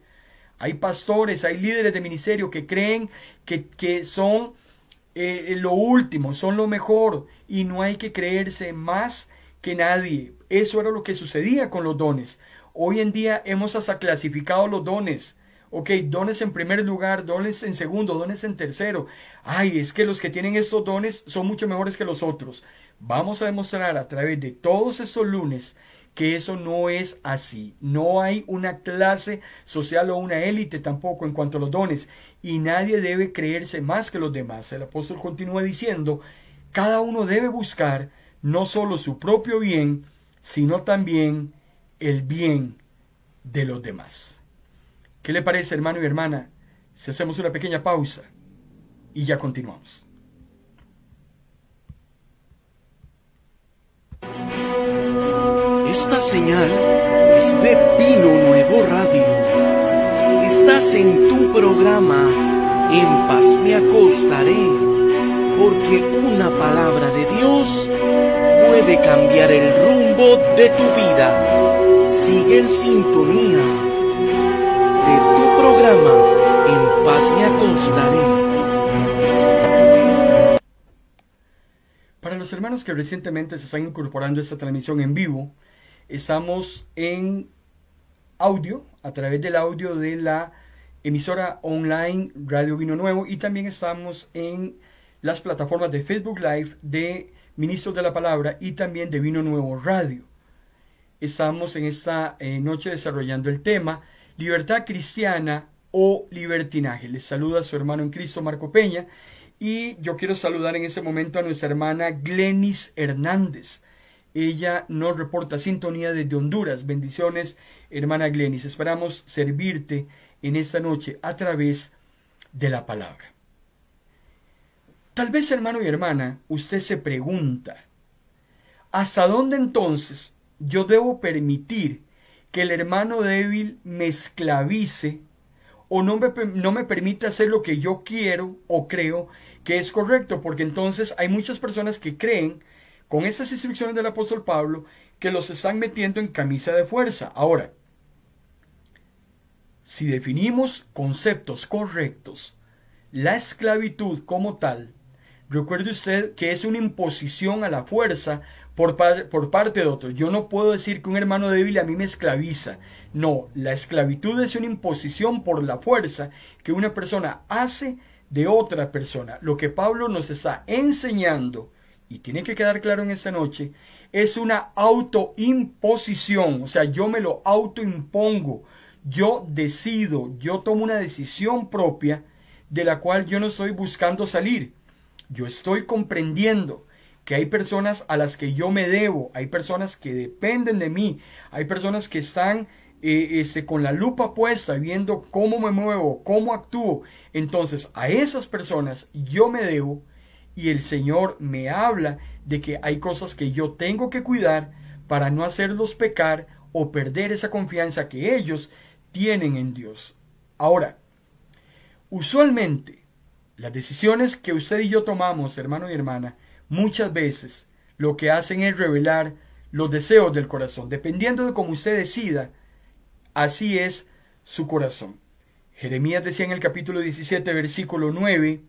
Hay pastores, hay líderes de ministerio que creen que, son eh, eh, lo último, son lo mejor. Y no hay que creerse más que nadie. Eso era lo que sucedía con los dones. Hoy en día hemos hasta clasificado los dones Ok, dones en primer lugar, dones en segundo, dones en tercero. Ay, es que los que tienen estos dones son mucho mejores que los otros. Vamos a demostrar a través de todos estos lunes que eso no es así. No hay una clase social o una élite tampoco en cuanto a los dones. Y nadie debe creerse más que los demás. El apóstol continúa diciendo, cada uno debe buscar no solo su propio bien, sino también el bien de los demás. ¿Qué le parece, hermano y hermana, si hacemos una pequeña pausa y ya continuamos? Esta señal es de Pino Nuevo Radio. Estás en tu programa En paz me acostaré, porque una palabra de Dios puede cambiar el rumbo de tu vida. Sigue en sintonía en Para los hermanos que recientemente se están incorporando a esta transmisión en vivo, estamos en audio, a través del audio de la emisora online Radio Vino Nuevo y también estamos en las plataformas de Facebook Live de Ministros de la Palabra y también de Vino Nuevo Radio. Estamos en esta eh, noche desarrollando el tema Libertad Cristiana o Libertinaje. Les saluda a su hermano en Cristo, Marco Peña. Y yo quiero saludar en este momento a nuestra hermana Glenis Hernández. Ella nos reporta sintonía desde Honduras. Bendiciones, hermana Glenis. Esperamos servirte en esta noche a través de la palabra. Tal vez, hermano y hermana, usted se pregunta, ¿hasta dónde entonces yo debo permitir que el hermano débil me esclavice o no me, no me permite hacer lo que yo quiero o creo que es correcto, porque entonces hay muchas personas que creen con esas instrucciones del apóstol Pablo que los están metiendo en camisa de fuerza. Ahora, si definimos conceptos correctos, la esclavitud como tal, recuerde usted que es una imposición a la fuerza por, parte de otros. Yo no puedo decir que un hermano débil a mí me esclaviza. No, la esclavitud es una imposición por la fuerza que una persona hace de otra persona. Lo que Pablo nos está enseñando, y tiene que quedar claro en esta noche, es una autoimposición. O sea, yo me lo autoimpongo. Yo decido, yo tomo una decisión propia de la cual yo no estoy buscando salir. Yo estoy comprendiendo que hay personas a las que yo me debo, hay personas que dependen de mí, hay personas que están eh, este, con la lupa puesta viendo cómo me muevo, cómo actúo. Entonces a esas personas yo me debo y el Señor me habla de que hay cosas que yo tengo que cuidar para no hacerlos pecar o perder esa confianza que ellos tienen en Dios. Ahora, usualmente las decisiones que usted y yo tomamos, hermano y hermana, muchas veces lo que hacen es revelar los deseos del corazón. Dependiendo de cómo usted decida, así es su corazón. Jeremías decía en el capítulo 17, versículo 9,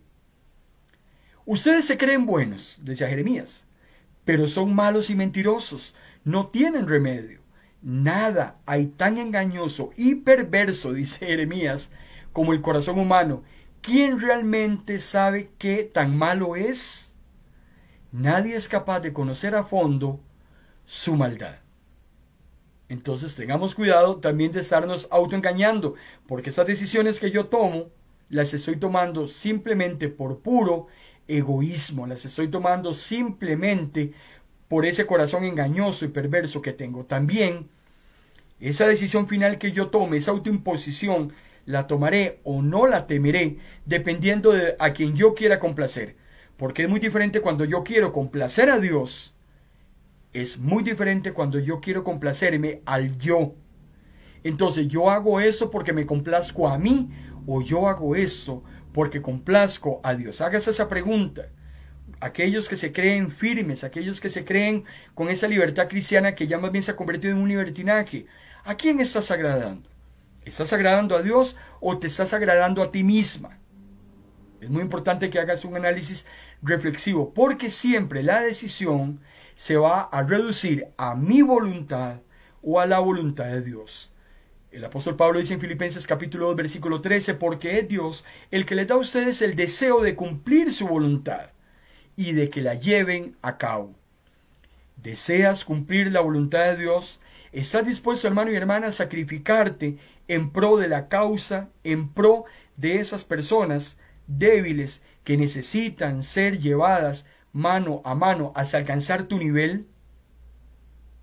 Ustedes se creen buenos, decía Jeremías, pero son malos y mentirosos, no tienen remedio. Nada hay tan engañoso y perverso, dice Jeremías, como el corazón humano. ¿Quién realmente sabe qué tan malo es? nadie es capaz de conocer a fondo su maldad. Entonces tengamos cuidado también de estarnos autoengañando, porque esas decisiones que yo tomo las estoy tomando simplemente por puro egoísmo, las estoy tomando simplemente por ese corazón engañoso y perverso que tengo. También esa decisión final que yo tome, esa autoimposición, la tomaré o no la temeré, dependiendo de a quien yo quiera complacer porque es muy diferente cuando yo quiero complacer a Dios. Es muy diferente cuando yo quiero complacerme al yo. Entonces yo hago eso porque me complazco a mí o yo hago eso porque complazco a Dios. hagas esa pregunta. Aquellos que se creen firmes, aquellos que se creen con esa libertad cristiana que ya más bien se ha convertido en un libertinaje, ¿a quién estás agradando? ¿Estás agradando a Dios o te estás agradando a ti misma? Es muy importante que hagas un análisis reflexivo porque siempre la decisión se va a reducir a mi voluntad o a la voluntad de Dios. El apóstol Pablo dice en Filipenses capítulo 2 versículo 13, porque es Dios el que les da a ustedes el deseo de cumplir su voluntad y de que la lleven a cabo. ¿Deseas cumplir la voluntad de Dios? ¿Estás dispuesto, hermano y hermana, a sacrificarte en pro de la causa, en pro de esas personas débiles que necesitan ser llevadas mano a mano hasta alcanzar tu nivel?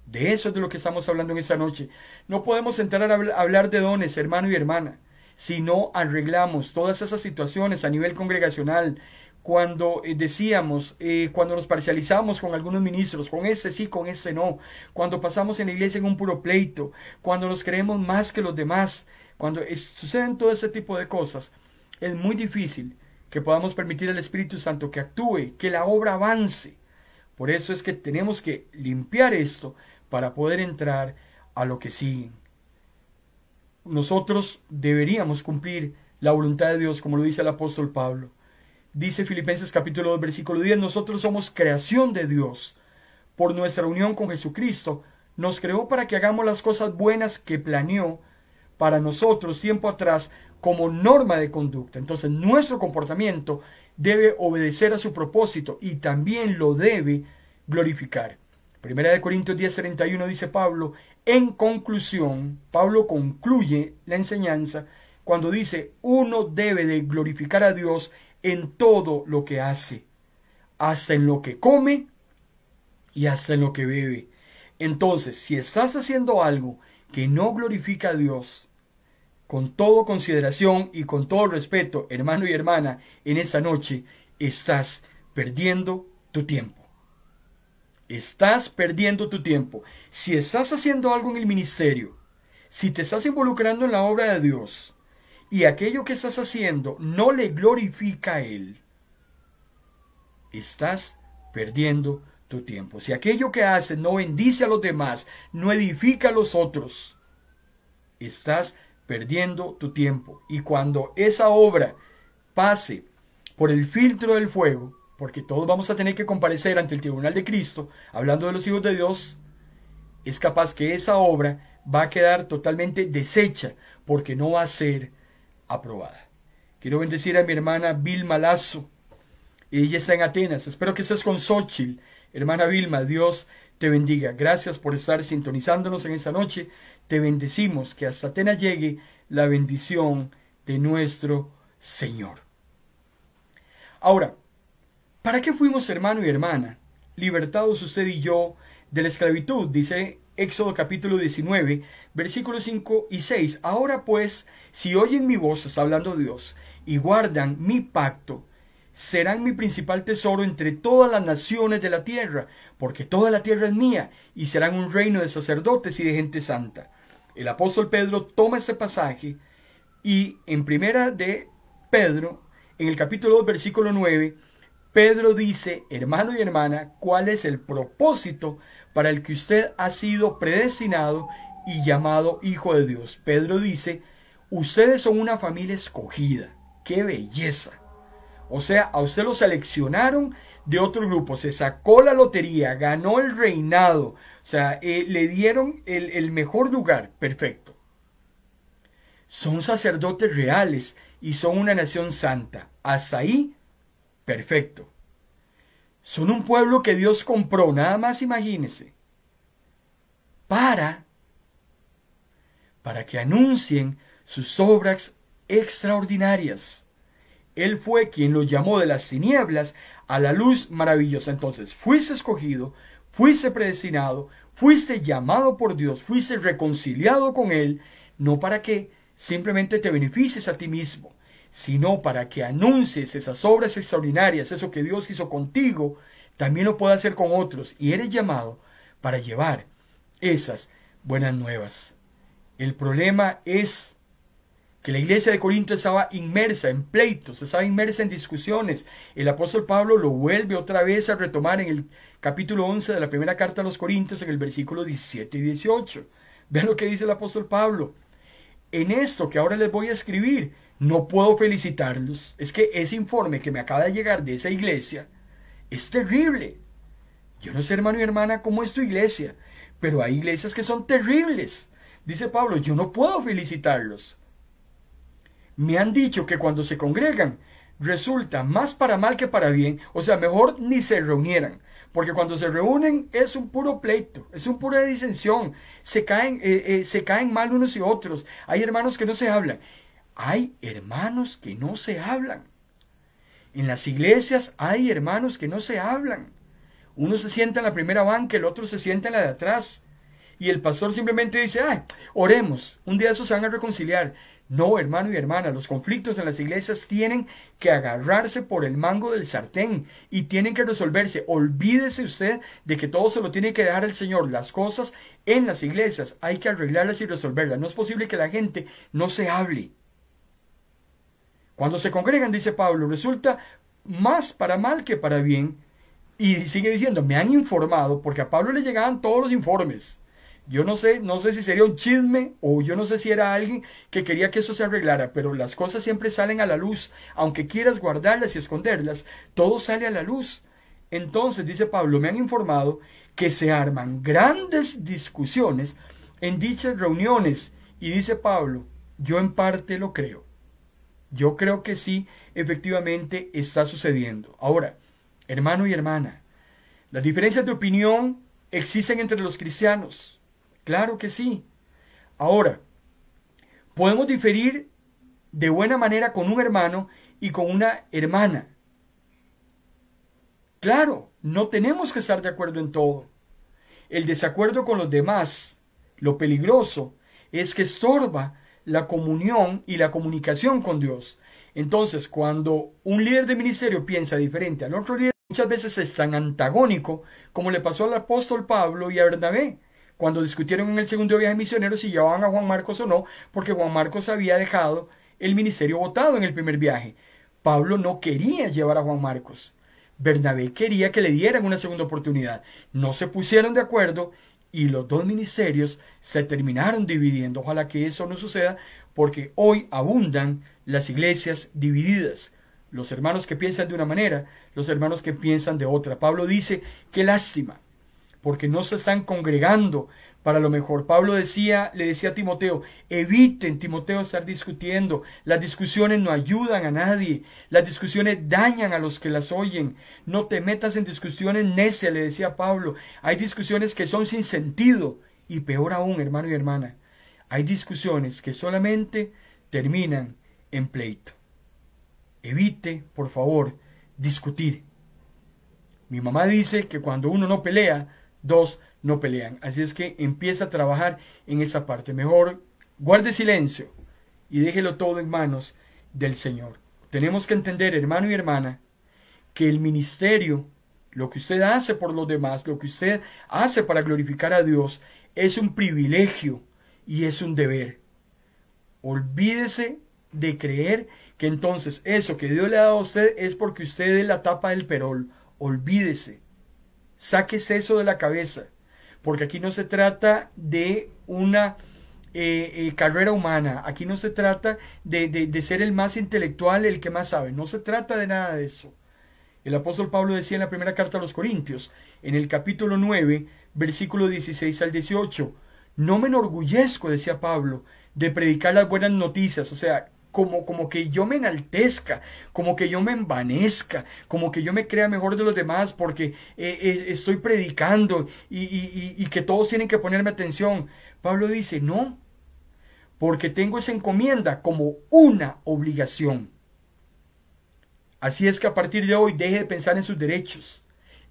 De eso es de lo que estamos hablando en esta noche. No podemos entrar a hablar de dones, hermano y hermana, si no arreglamos todas esas situaciones a nivel congregacional. Cuando eh, decíamos, eh, cuando nos parcializamos con algunos ministros, con ese sí, con ese no, cuando pasamos en la iglesia en un puro pleito, cuando nos creemos más que los demás, cuando suceden todo ese tipo de cosas, es muy difícil que podamos permitir al Espíritu Santo que actúe, que la obra avance. Por eso es que tenemos que limpiar esto para poder entrar a lo que sigue. Nosotros deberíamos cumplir la voluntad de Dios, como lo dice el apóstol Pablo. Dice Filipenses capítulo 2, versículo 10, nosotros somos creación de Dios. Por nuestra unión con Jesucristo, nos creó para que hagamos las cosas buenas que planeó para nosotros tiempo atrás como norma de conducta. Entonces nuestro comportamiento debe obedecer a su propósito y también lo debe glorificar. Primera de Corintios 10:31 dice Pablo, en conclusión, Pablo concluye la enseñanza cuando dice, uno debe de glorificar a Dios en todo lo que hace, hasta en lo que come y hasta en lo que bebe. Entonces, si estás haciendo algo que no glorifica a Dios, con toda consideración y con todo respeto, hermano y hermana, en esta noche estás perdiendo tu tiempo. Estás perdiendo tu tiempo. Si estás haciendo algo en el ministerio, si te estás involucrando en la obra de Dios y aquello que estás haciendo no le glorifica a Él, estás perdiendo tu tiempo. Si aquello que haces no bendice a los demás, no edifica a los otros, estás perdiendo perdiendo tu tiempo. Y cuando esa obra pase por el filtro del fuego, porque todos vamos a tener que comparecer ante el tribunal de Cristo, hablando de los hijos de Dios, es capaz que esa obra va a quedar totalmente deshecha, porque no va a ser aprobada. Quiero bendecir a mi hermana Vilma Lazo. Ella está en Atenas. Espero que estés con Xochitl. Hermana Vilma, Dios te bendiga. Gracias por estar sintonizándonos en esta noche te bendecimos, que hasta Atenas llegue la bendición de nuestro Señor. Ahora, ¿para qué fuimos hermano y hermana? Libertados usted y yo de la esclavitud, dice Éxodo capítulo 19, versículos 5 y 6. Ahora pues, si oyen mi voz, está hablando Dios, y guardan mi pacto, serán mi principal tesoro entre todas las naciones de la tierra, porque toda la tierra es mía, y serán un reino de sacerdotes y de gente santa el apóstol Pedro toma ese pasaje y en primera de Pedro, en el capítulo 2, versículo 9, Pedro dice, hermano y hermana, ¿cuál es el propósito para el que usted ha sido predestinado y llamado hijo de Dios? Pedro dice, ustedes son una familia escogida. ¡Qué belleza! O sea, a usted lo seleccionaron de otro grupo, se sacó la lotería, ganó el reinado, o sea, eh, le dieron el, mejor lugar, perfecto. Son sacerdotes reales y son una nación santa. Hasta ahí, perfecto. Son un pueblo que Dios compró, nada más imagínese. Para para que anuncien sus obras extraordinarias. Él fue quien los llamó de las tinieblas a la luz maravillosa. Entonces, fuiste escogido fuiste predestinado, fuiste llamado por Dios, fuiste reconciliado con Él, no para que simplemente te beneficies a ti mismo, sino para que anuncies esas obras extraordinarias, eso que Dios hizo contigo, también lo pueda hacer con otros y eres llamado para llevar esas buenas nuevas. El problema es que la iglesia de Corinto estaba inmersa en pleitos, estaba inmersa en discusiones. El apóstol Pablo lo vuelve otra vez a retomar en el capítulo 11 de la primera carta a los Corintios, en el versículo 17 y 18. Vean lo que dice el apóstol Pablo. En esto que ahora les voy a escribir, no puedo felicitarlos. Es que ese informe que me acaba de llegar de esa iglesia es terrible. Yo no sé, hermano y hermana, cómo es tu iglesia, pero hay iglesias que son terribles. Dice Pablo, yo no puedo felicitarlos. Me han dicho que cuando se congregan resulta más para mal que para bien, o sea, mejor ni se reunieran. Porque cuando se reúnen es un puro pleito, es un puro disensión, se caen, eh, eh, se caen mal unos y otros, hay hermanos que no se hablan, hay hermanos que no se hablan. En las iglesias hay hermanos que no se hablan. Uno se sienta en la primera banca, el otro se sienta en la de atrás. Y el pastor simplemente dice, ay, oremos, un día esos se van a reconciliar. No, hermano y hermana, los conflictos en las iglesias tienen que agarrarse por el mango del sartén y tienen que resolverse. Olvídese usted de que todo se lo tiene que dejar el Señor. Las cosas en las iglesias hay que arreglarlas y resolverlas. No es posible que la gente no se hable. Cuando se congregan, dice Pablo, resulta más para mal que para bien. Y sigue diciendo, me han informado, porque a Pablo le llegaban todos los informes. Yo no sé, no sé si sería un chisme o yo no sé si era alguien que quería que eso se arreglara, pero las cosas siempre salen a la luz, aunque quieras guardarlas y esconderlas, todo sale a la luz. Entonces, dice Pablo, me han informado que se arman grandes discusiones en dichas reuniones. Y dice Pablo, yo en parte lo creo. Yo creo que sí, efectivamente está sucediendo. Ahora, hermano y hermana, las diferencias de opinión existen entre los cristianos. Claro que sí. Ahora, podemos diferir de buena manera con un hermano y con una hermana. Claro, no tenemos que estar de acuerdo en todo. El desacuerdo con los demás, lo peligroso, es que estorba la comunión y la comunicación con Dios. Entonces, cuando un líder de ministerio piensa diferente al otro líder, muchas veces es tan antagónico como le pasó al apóstol Pablo y a Bernabé cuando discutieron en el segundo viaje misionero si llevaban a Juan Marcos o no, porque Juan Marcos había dejado el ministerio votado en el primer viaje. Pablo no quería llevar a Juan Marcos. Bernabé quería que le dieran una segunda oportunidad. No se pusieron de acuerdo y los dos ministerios se terminaron dividiendo. Ojalá que eso no suceda porque hoy abundan las iglesias divididas. Los hermanos que piensan de una manera, los hermanos que piensan de otra. Pablo dice, qué lástima porque no se están congregando para lo mejor. Pablo decía, le decía a Timoteo, eviten, Timoteo, estar discutiendo. Las discusiones no ayudan a nadie. Las discusiones dañan a los que las oyen. No te metas en discusiones necias, le decía Pablo. Hay discusiones que son sin sentido. Y peor aún, hermano y hermana, hay discusiones que solamente terminan en pleito. Evite, por favor, discutir. Mi mamá dice que cuando uno no pelea, dos no pelean. Así es que empieza a trabajar en esa parte. Mejor guarde silencio y déjelo todo en manos del Señor. Tenemos que entender, hermano y hermana, que el ministerio, lo que usted hace por los demás, lo que usted hace para glorificar a Dios, es un privilegio y es un deber. Olvídese de creer que entonces eso que Dios le ha dado a usted es porque usted es la tapa del perol. Olvídese. Sáquese eso de la cabeza, porque aquí no se trata de una eh, eh, carrera humana, aquí no se trata de, de ser el más intelectual, el que más sabe, no se trata de nada de eso. El apóstol Pablo decía en la primera carta a los Corintios, en el capítulo 9, versículo 16 al 18, no me enorgullezco, decía Pablo, de predicar las buenas noticias, o sea, como, que yo me enaltezca, como que yo me envanezca, como que yo me crea mejor de los demás porque eh, eh, estoy predicando y, y que todos tienen que ponerme atención. Pablo dice, no, porque tengo esa encomienda como una obligación. Así es que a partir de hoy deje de pensar en sus derechos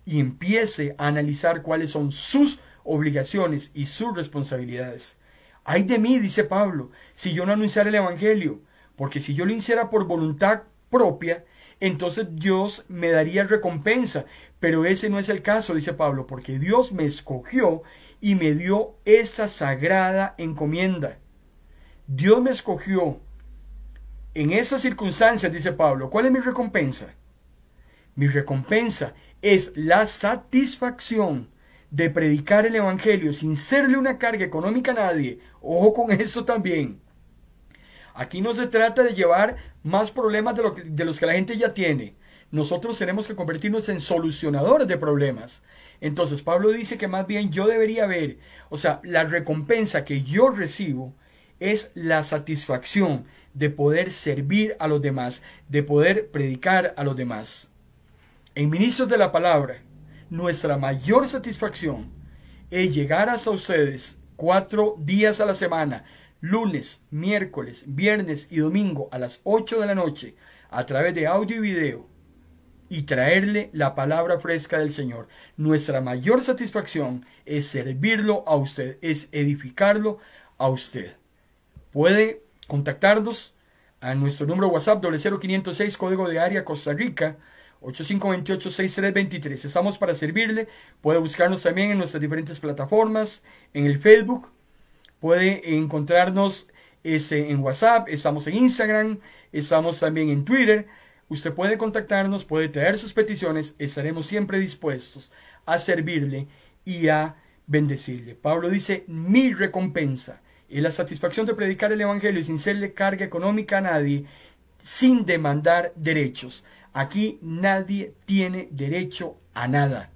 y empiece a analizar cuáles son sus obligaciones y sus responsabilidades. Ay de mí, dice Pablo, si yo no anunciara el Evangelio, porque si yo lo hiciera por voluntad propia, entonces Dios me daría recompensa. Pero ese no es el caso, dice Pablo, porque Dios me escogió y me dio esa sagrada encomienda. Dios me escogió en esas circunstancias, dice Pablo. ¿Cuál es mi recompensa? Mi recompensa es la satisfacción de predicar el Evangelio sin serle una carga económica a nadie. Ojo con eso también. Aquí no se trata de llevar más problemas de, los que la gente ya tiene. Nosotros tenemos que convertirnos en solucionadores de problemas. Entonces, Pablo dice que más bien yo debería ver, o sea, la recompensa que yo recibo es la satisfacción de poder servir a los demás, de poder predicar a los demás. En ministros de la palabra, nuestra mayor satisfacción es llegar hasta ustedes cuatro días a la semana, lunes, miércoles, viernes y domingo a las 8 de la noche a través de audio y video y traerle la palabra fresca del Señor. Nuestra mayor satisfacción es servirlo a usted, es edificarlo a usted. Puede contactarnos a nuestro número WhatsApp 00506 código de área Costa Rica 8528-6323. Estamos para servirle. Puede buscarnos también en nuestras diferentes plataformas, en el Facebook, Puede encontrarnos este, en WhatsApp, estamos en Instagram, estamos también en Twitter. Usted puede contactarnos, puede traer sus peticiones, estaremos siempre dispuestos a servirle y a bendecirle. Pablo dice, mi recompensa es la satisfacción de predicar el Evangelio sin serle carga económica a nadie, sin demandar derechos. Aquí nadie tiene derecho a nada.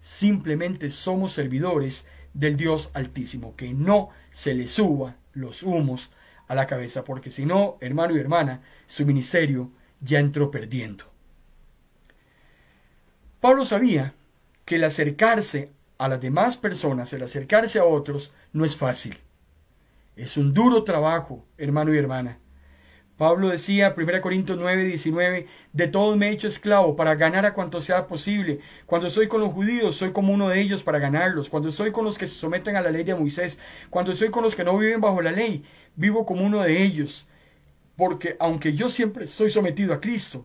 Simplemente somos servidores del Dios Altísimo, que no se le suba los humos a la cabeza, porque si no, hermano y hermana, su ministerio ya entró perdiendo. Pablo sabía que el acercarse a las demás personas, el acercarse a otros, no es fácil. Es un duro trabajo, hermano y hermana. Pablo decía, 1 Corintios 9, 19, de todos me he hecho esclavo para ganar a cuanto sea posible. Cuando soy con los judíos, soy como uno de ellos para ganarlos. Cuando soy con los que se someten a la ley de Moisés, cuando soy con los que no viven bajo la ley, vivo como uno de ellos. Porque aunque yo siempre estoy sometido a Cristo,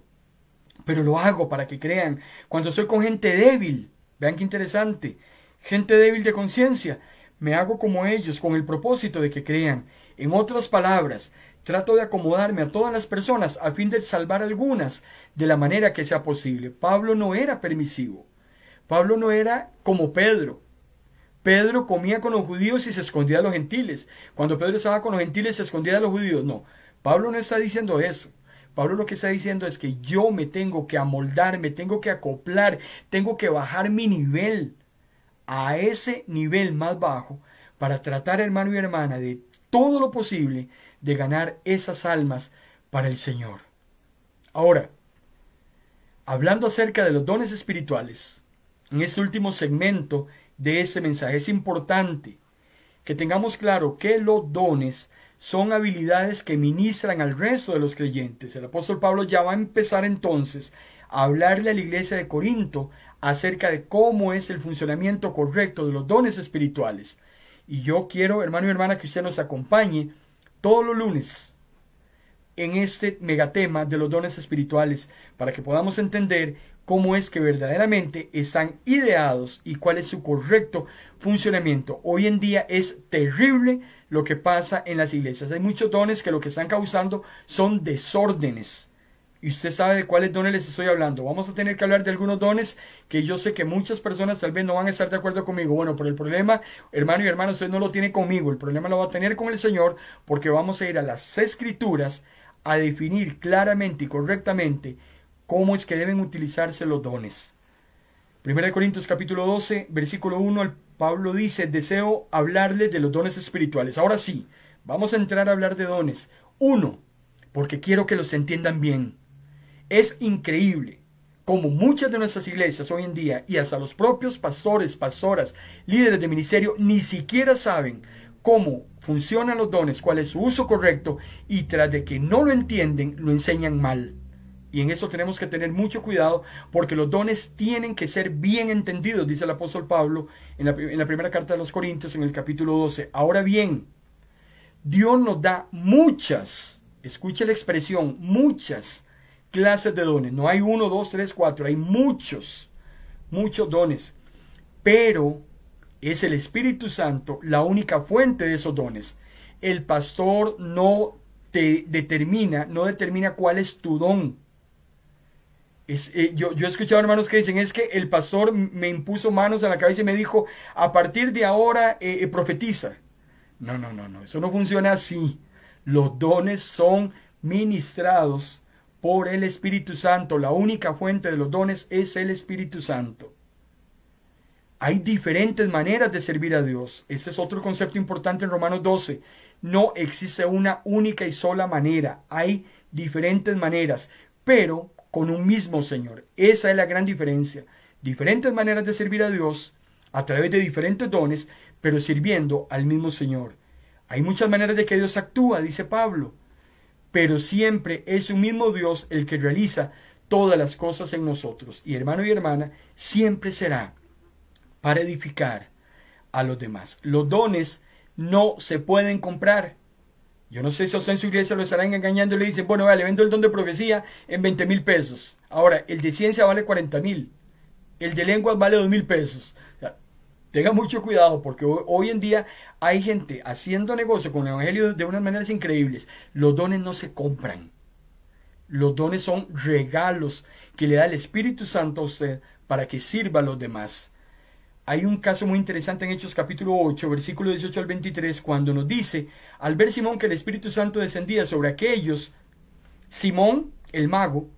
pero lo hago para que crean. Cuando soy con gente débil, vean qué interesante, gente débil de conciencia, me hago como ellos con el propósito de que crean. En otras palabras, Trato de acomodarme a todas las personas a fin de salvar algunas de la manera que sea posible. Pablo no era permisivo. Pablo no era como Pedro. Pedro comía con los judíos y se escondía a los gentiles. Cuando Pedro estaba con los gentiles se escondía a los judíos. No, Pablo no está diciendo eso. Pablo lo que está diciendo es que yo me tengo que amoldar, me tengo que acoplar, tengo que bajar mi nivel a ese nivel más bajo para tratar hermano y hermana de todo lo posible de ganar esas almas para el Señor. Ahora, hablando acerca de los dones espirituales, en este último segmento de este mensaje es importante que tengamos claro que los dones son habilidades que ministran al resto de los creyentes. El apóstol Pablo ya va a empezar entonces a hablarle a la iglesia de Corinto acerca de cómo es el funcionamiento correcto de los dones espirituales. Y yo quiero, hermano y hermana, que usted nos acompañe todos los lunes en este megatema de los dones espirituales para que podamos entender cómo es que verdaderamente están ideados y cuál es su correcto funcionamiento. Hoy en día es terrible lo que pasa en las iglesias. Hay muchos dones que lo que están causando son desórdenes y usted sabe de cuáles dones les estoy hablando. Vamos a tener que hablar de algunos dones que yo sé que muchas personas tal vez no van a estar de acuerdo conmigo. Bueno, pero el problema, hermano y hermano, usted no lo tiene conmigo. El problema lo va a tener con el Señor porque vamos a ir a las escrituras a definir claramente y correctamente cómo es que deben utilizarse los dones. 1 Corintios capítulo 12, versículo 1, Pablo dice, deseo hablarles de los dones espirituales. Ahora sí, vamos a entrar a hablar de dones. Uno, porque quiero que los entiendan bien. Es increíble como muchas de nuestras iglesias hoy en día y hasta los propios pastores, pastoras, líderes de ministerio, ni siquiera saben cómo funcionan los dones, cuál es su uso correcto y tras de que no lo entienden, lo enseñan mal. Y en eso tenemos que tener mucho cuidado porque los dones tienen que ser bien entendidos, dice el apóstol Pablo en la, en la primera carta de los Corintios en el capítulo 12. Ahora bien, Dios nos da muchas, escuche la expresión, muchas clases de dones. No hay uno, dos, tres, cuatro. Hay muchos, muchos dones. Pero es el Espíritu Santo la única fuente de esos dones. El pastor no te determina, no determina cuál es tu don. Eh, yo, he escuchado hermanos que dicen, es que el pastor me impuso manos en la cabeza y me dijo, a partir de ahora eh, eh, profetiza. No, no, no, no, eso no funciona así. Los dones son ministrados por el Espíritu Santo. La única fuente de los dones es el Espíritu Santo. Hay diferentes maneras de servir a Dios. Ese es otro concepto importante en Romanos 12. No existe una única y sola manera. Hay diferentes maneras, pero con un mismo Señor. Esa es la gran diferencia. Diferentes maneras de servir a Dios a través de diferentes dones, pero sirviendo al mismo Señor. Hay muchas maneras de que Dios actúa, dice Pablo pero siempre es un mismo Dios el que realiza todas las cosas en nosotros. Y hermano y hermana, siempre será para edificar a los demás. Los dones no se pueden comprar. Yo no sé si a usted en su iglesia lo estarán engañando y le dicen, bueno, vale, vendo el don de profecía en 20 mil pesos. Ahora, el de ciencia vale 40 mil. El de lengua vale 2 mil pesos. Tenga mucho cuidado porque hoy en día hay gente haciendo negocio con el Evangelio de unas maneras increíbles. Los dones no se compran. Los dones son regalos que le da el Espíritu Santo a usted para que sirva a los demás. Hay un caso muy interesante en Hechos capítulo 8, versículo 18 al 23, cuando nos dice, al ver Simón que el Espíritu Santo descendía sobre aquellos, Simón, el mago,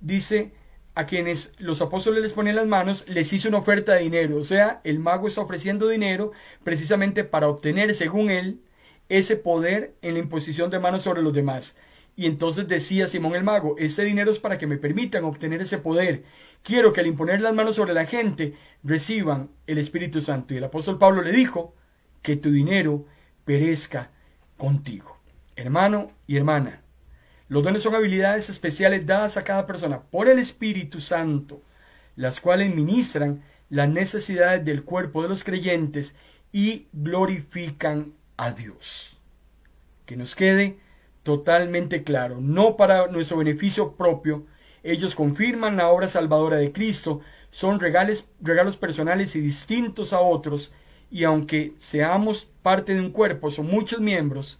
dice, a quienes los apóstoles les ponían las manos, les hizo una oferta de dinero. O sea, el mago está ofreciendo dinero precisamente para obtener, según él, ese poder en la imposición de manos sobre los demás. Y entonces decía Simón el mago, este dinero es para que me permitan obtener ese poder. Quiero que al imponer las manos sobre la gente reciban el Espíritu Santo. Y el apóstol Pablo le dijo, que tu dinero perezca contigo. Hermano y hermana, los dones son habilidades especiales dadas a cada persona por el Espíritu Santo, las cuales ministran las necesidades del cuerpo de los creyentes y glorifican a Dios. Que nos quede totalmente claro, no para nuestro beneficio propio, ellos confirman la obra salvadora de Cristo, son regalos personales y distintos a otros, y aunque seamos parte de un cuerpo, son muchos miembros,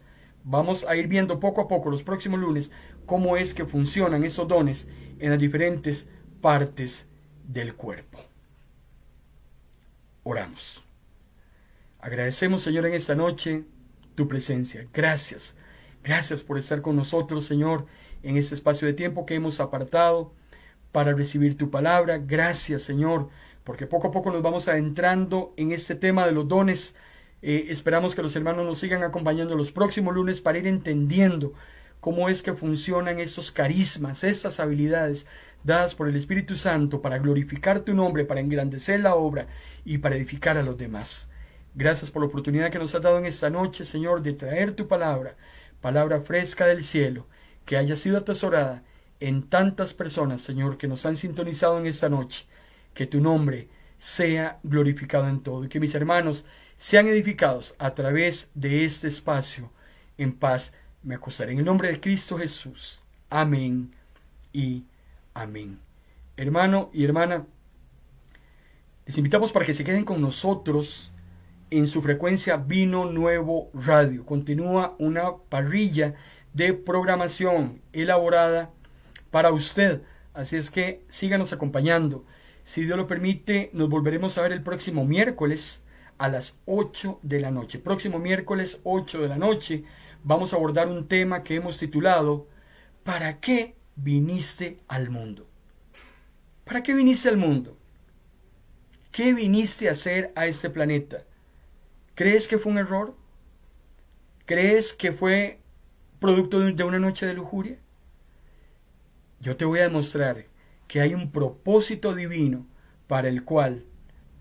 Vamos a ir viendo poco a poco los próximos lunes cómo es que funcionan esos dones en las diferentes partes del cuerpo. Oramos. Agradecemos, Señor, en esta noche tu presencia. Gracias. Gracias por estar con nosotros, Señor, en este espacio de tiempo que hemos apartado para recibir tu palabra. Gracias, Señor, porque poco a poco nos vamos adentrando en este tema de los dones eh, esperamos que los hermanos nos sigan acompañando los próximos lunes para ir entendiendo cómo es que funcionan estos carismas, estas habilidades dadas por el Espíritu Santo para glorificar tu nombre, para engrandecer la obra y para edificar a los demás. Gracias por la oportunidad que nos has dado en esta noche, Señor, de traer tu palabra, palabra fresca del cielo, que haya sido atesorada en tantas personas, Señor, que nos han sintonizado en esta noche. Que tu nombre sea glorificado en todo y que mis hermanos sean edificados a través de este espacio en paz. Me acostaré en el nombre de Cristo Jesús. Amén y amén. Hermano y hermana, les invitamos para que se queden con nosotros en su frecuencia Vino Nuevo Radio. Continúa una parrilla de programación elaborada para usted. Así es que síganos acompañando. Si Dios lo permite, nos volveremos a ver el próximo miércoles a las 8 de la noche. Próximo miércoles 8 de la noche vamos a abordar un tema que hemos titulado ¿Para qué viniste al mundo? ¿Para qué viniste al mundo? ¿Qué viniste a hacer a este planeta? ¿Crees que fue un error? ¿Crees que fue producto de una noche de lujuria? Yo te voy a demostrar que hay un propósito divino para el cual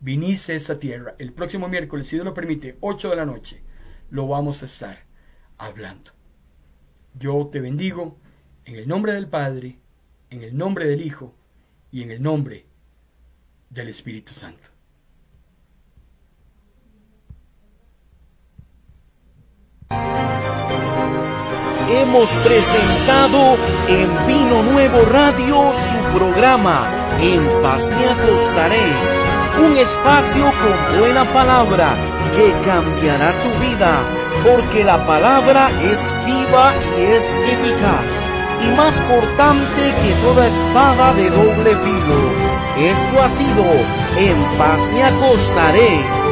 viniste esa tierra. El próximo miércoles, si Dios lo permite, 8 de la noche, lo vamos a estar hablando. Yo te bendigo en el nombre del Padre, en el nombre del Hijo y en el nombre del Espíritu Santo. Hemos presentado en Vino Nuevo Radio su programa En Paz me acostaré un espacio con buena palabra que cambiará tu vida, porque la palabra es viva y es eficaz y más cortante que toda espada de doble filo. Esto ha sido En paz me acostaré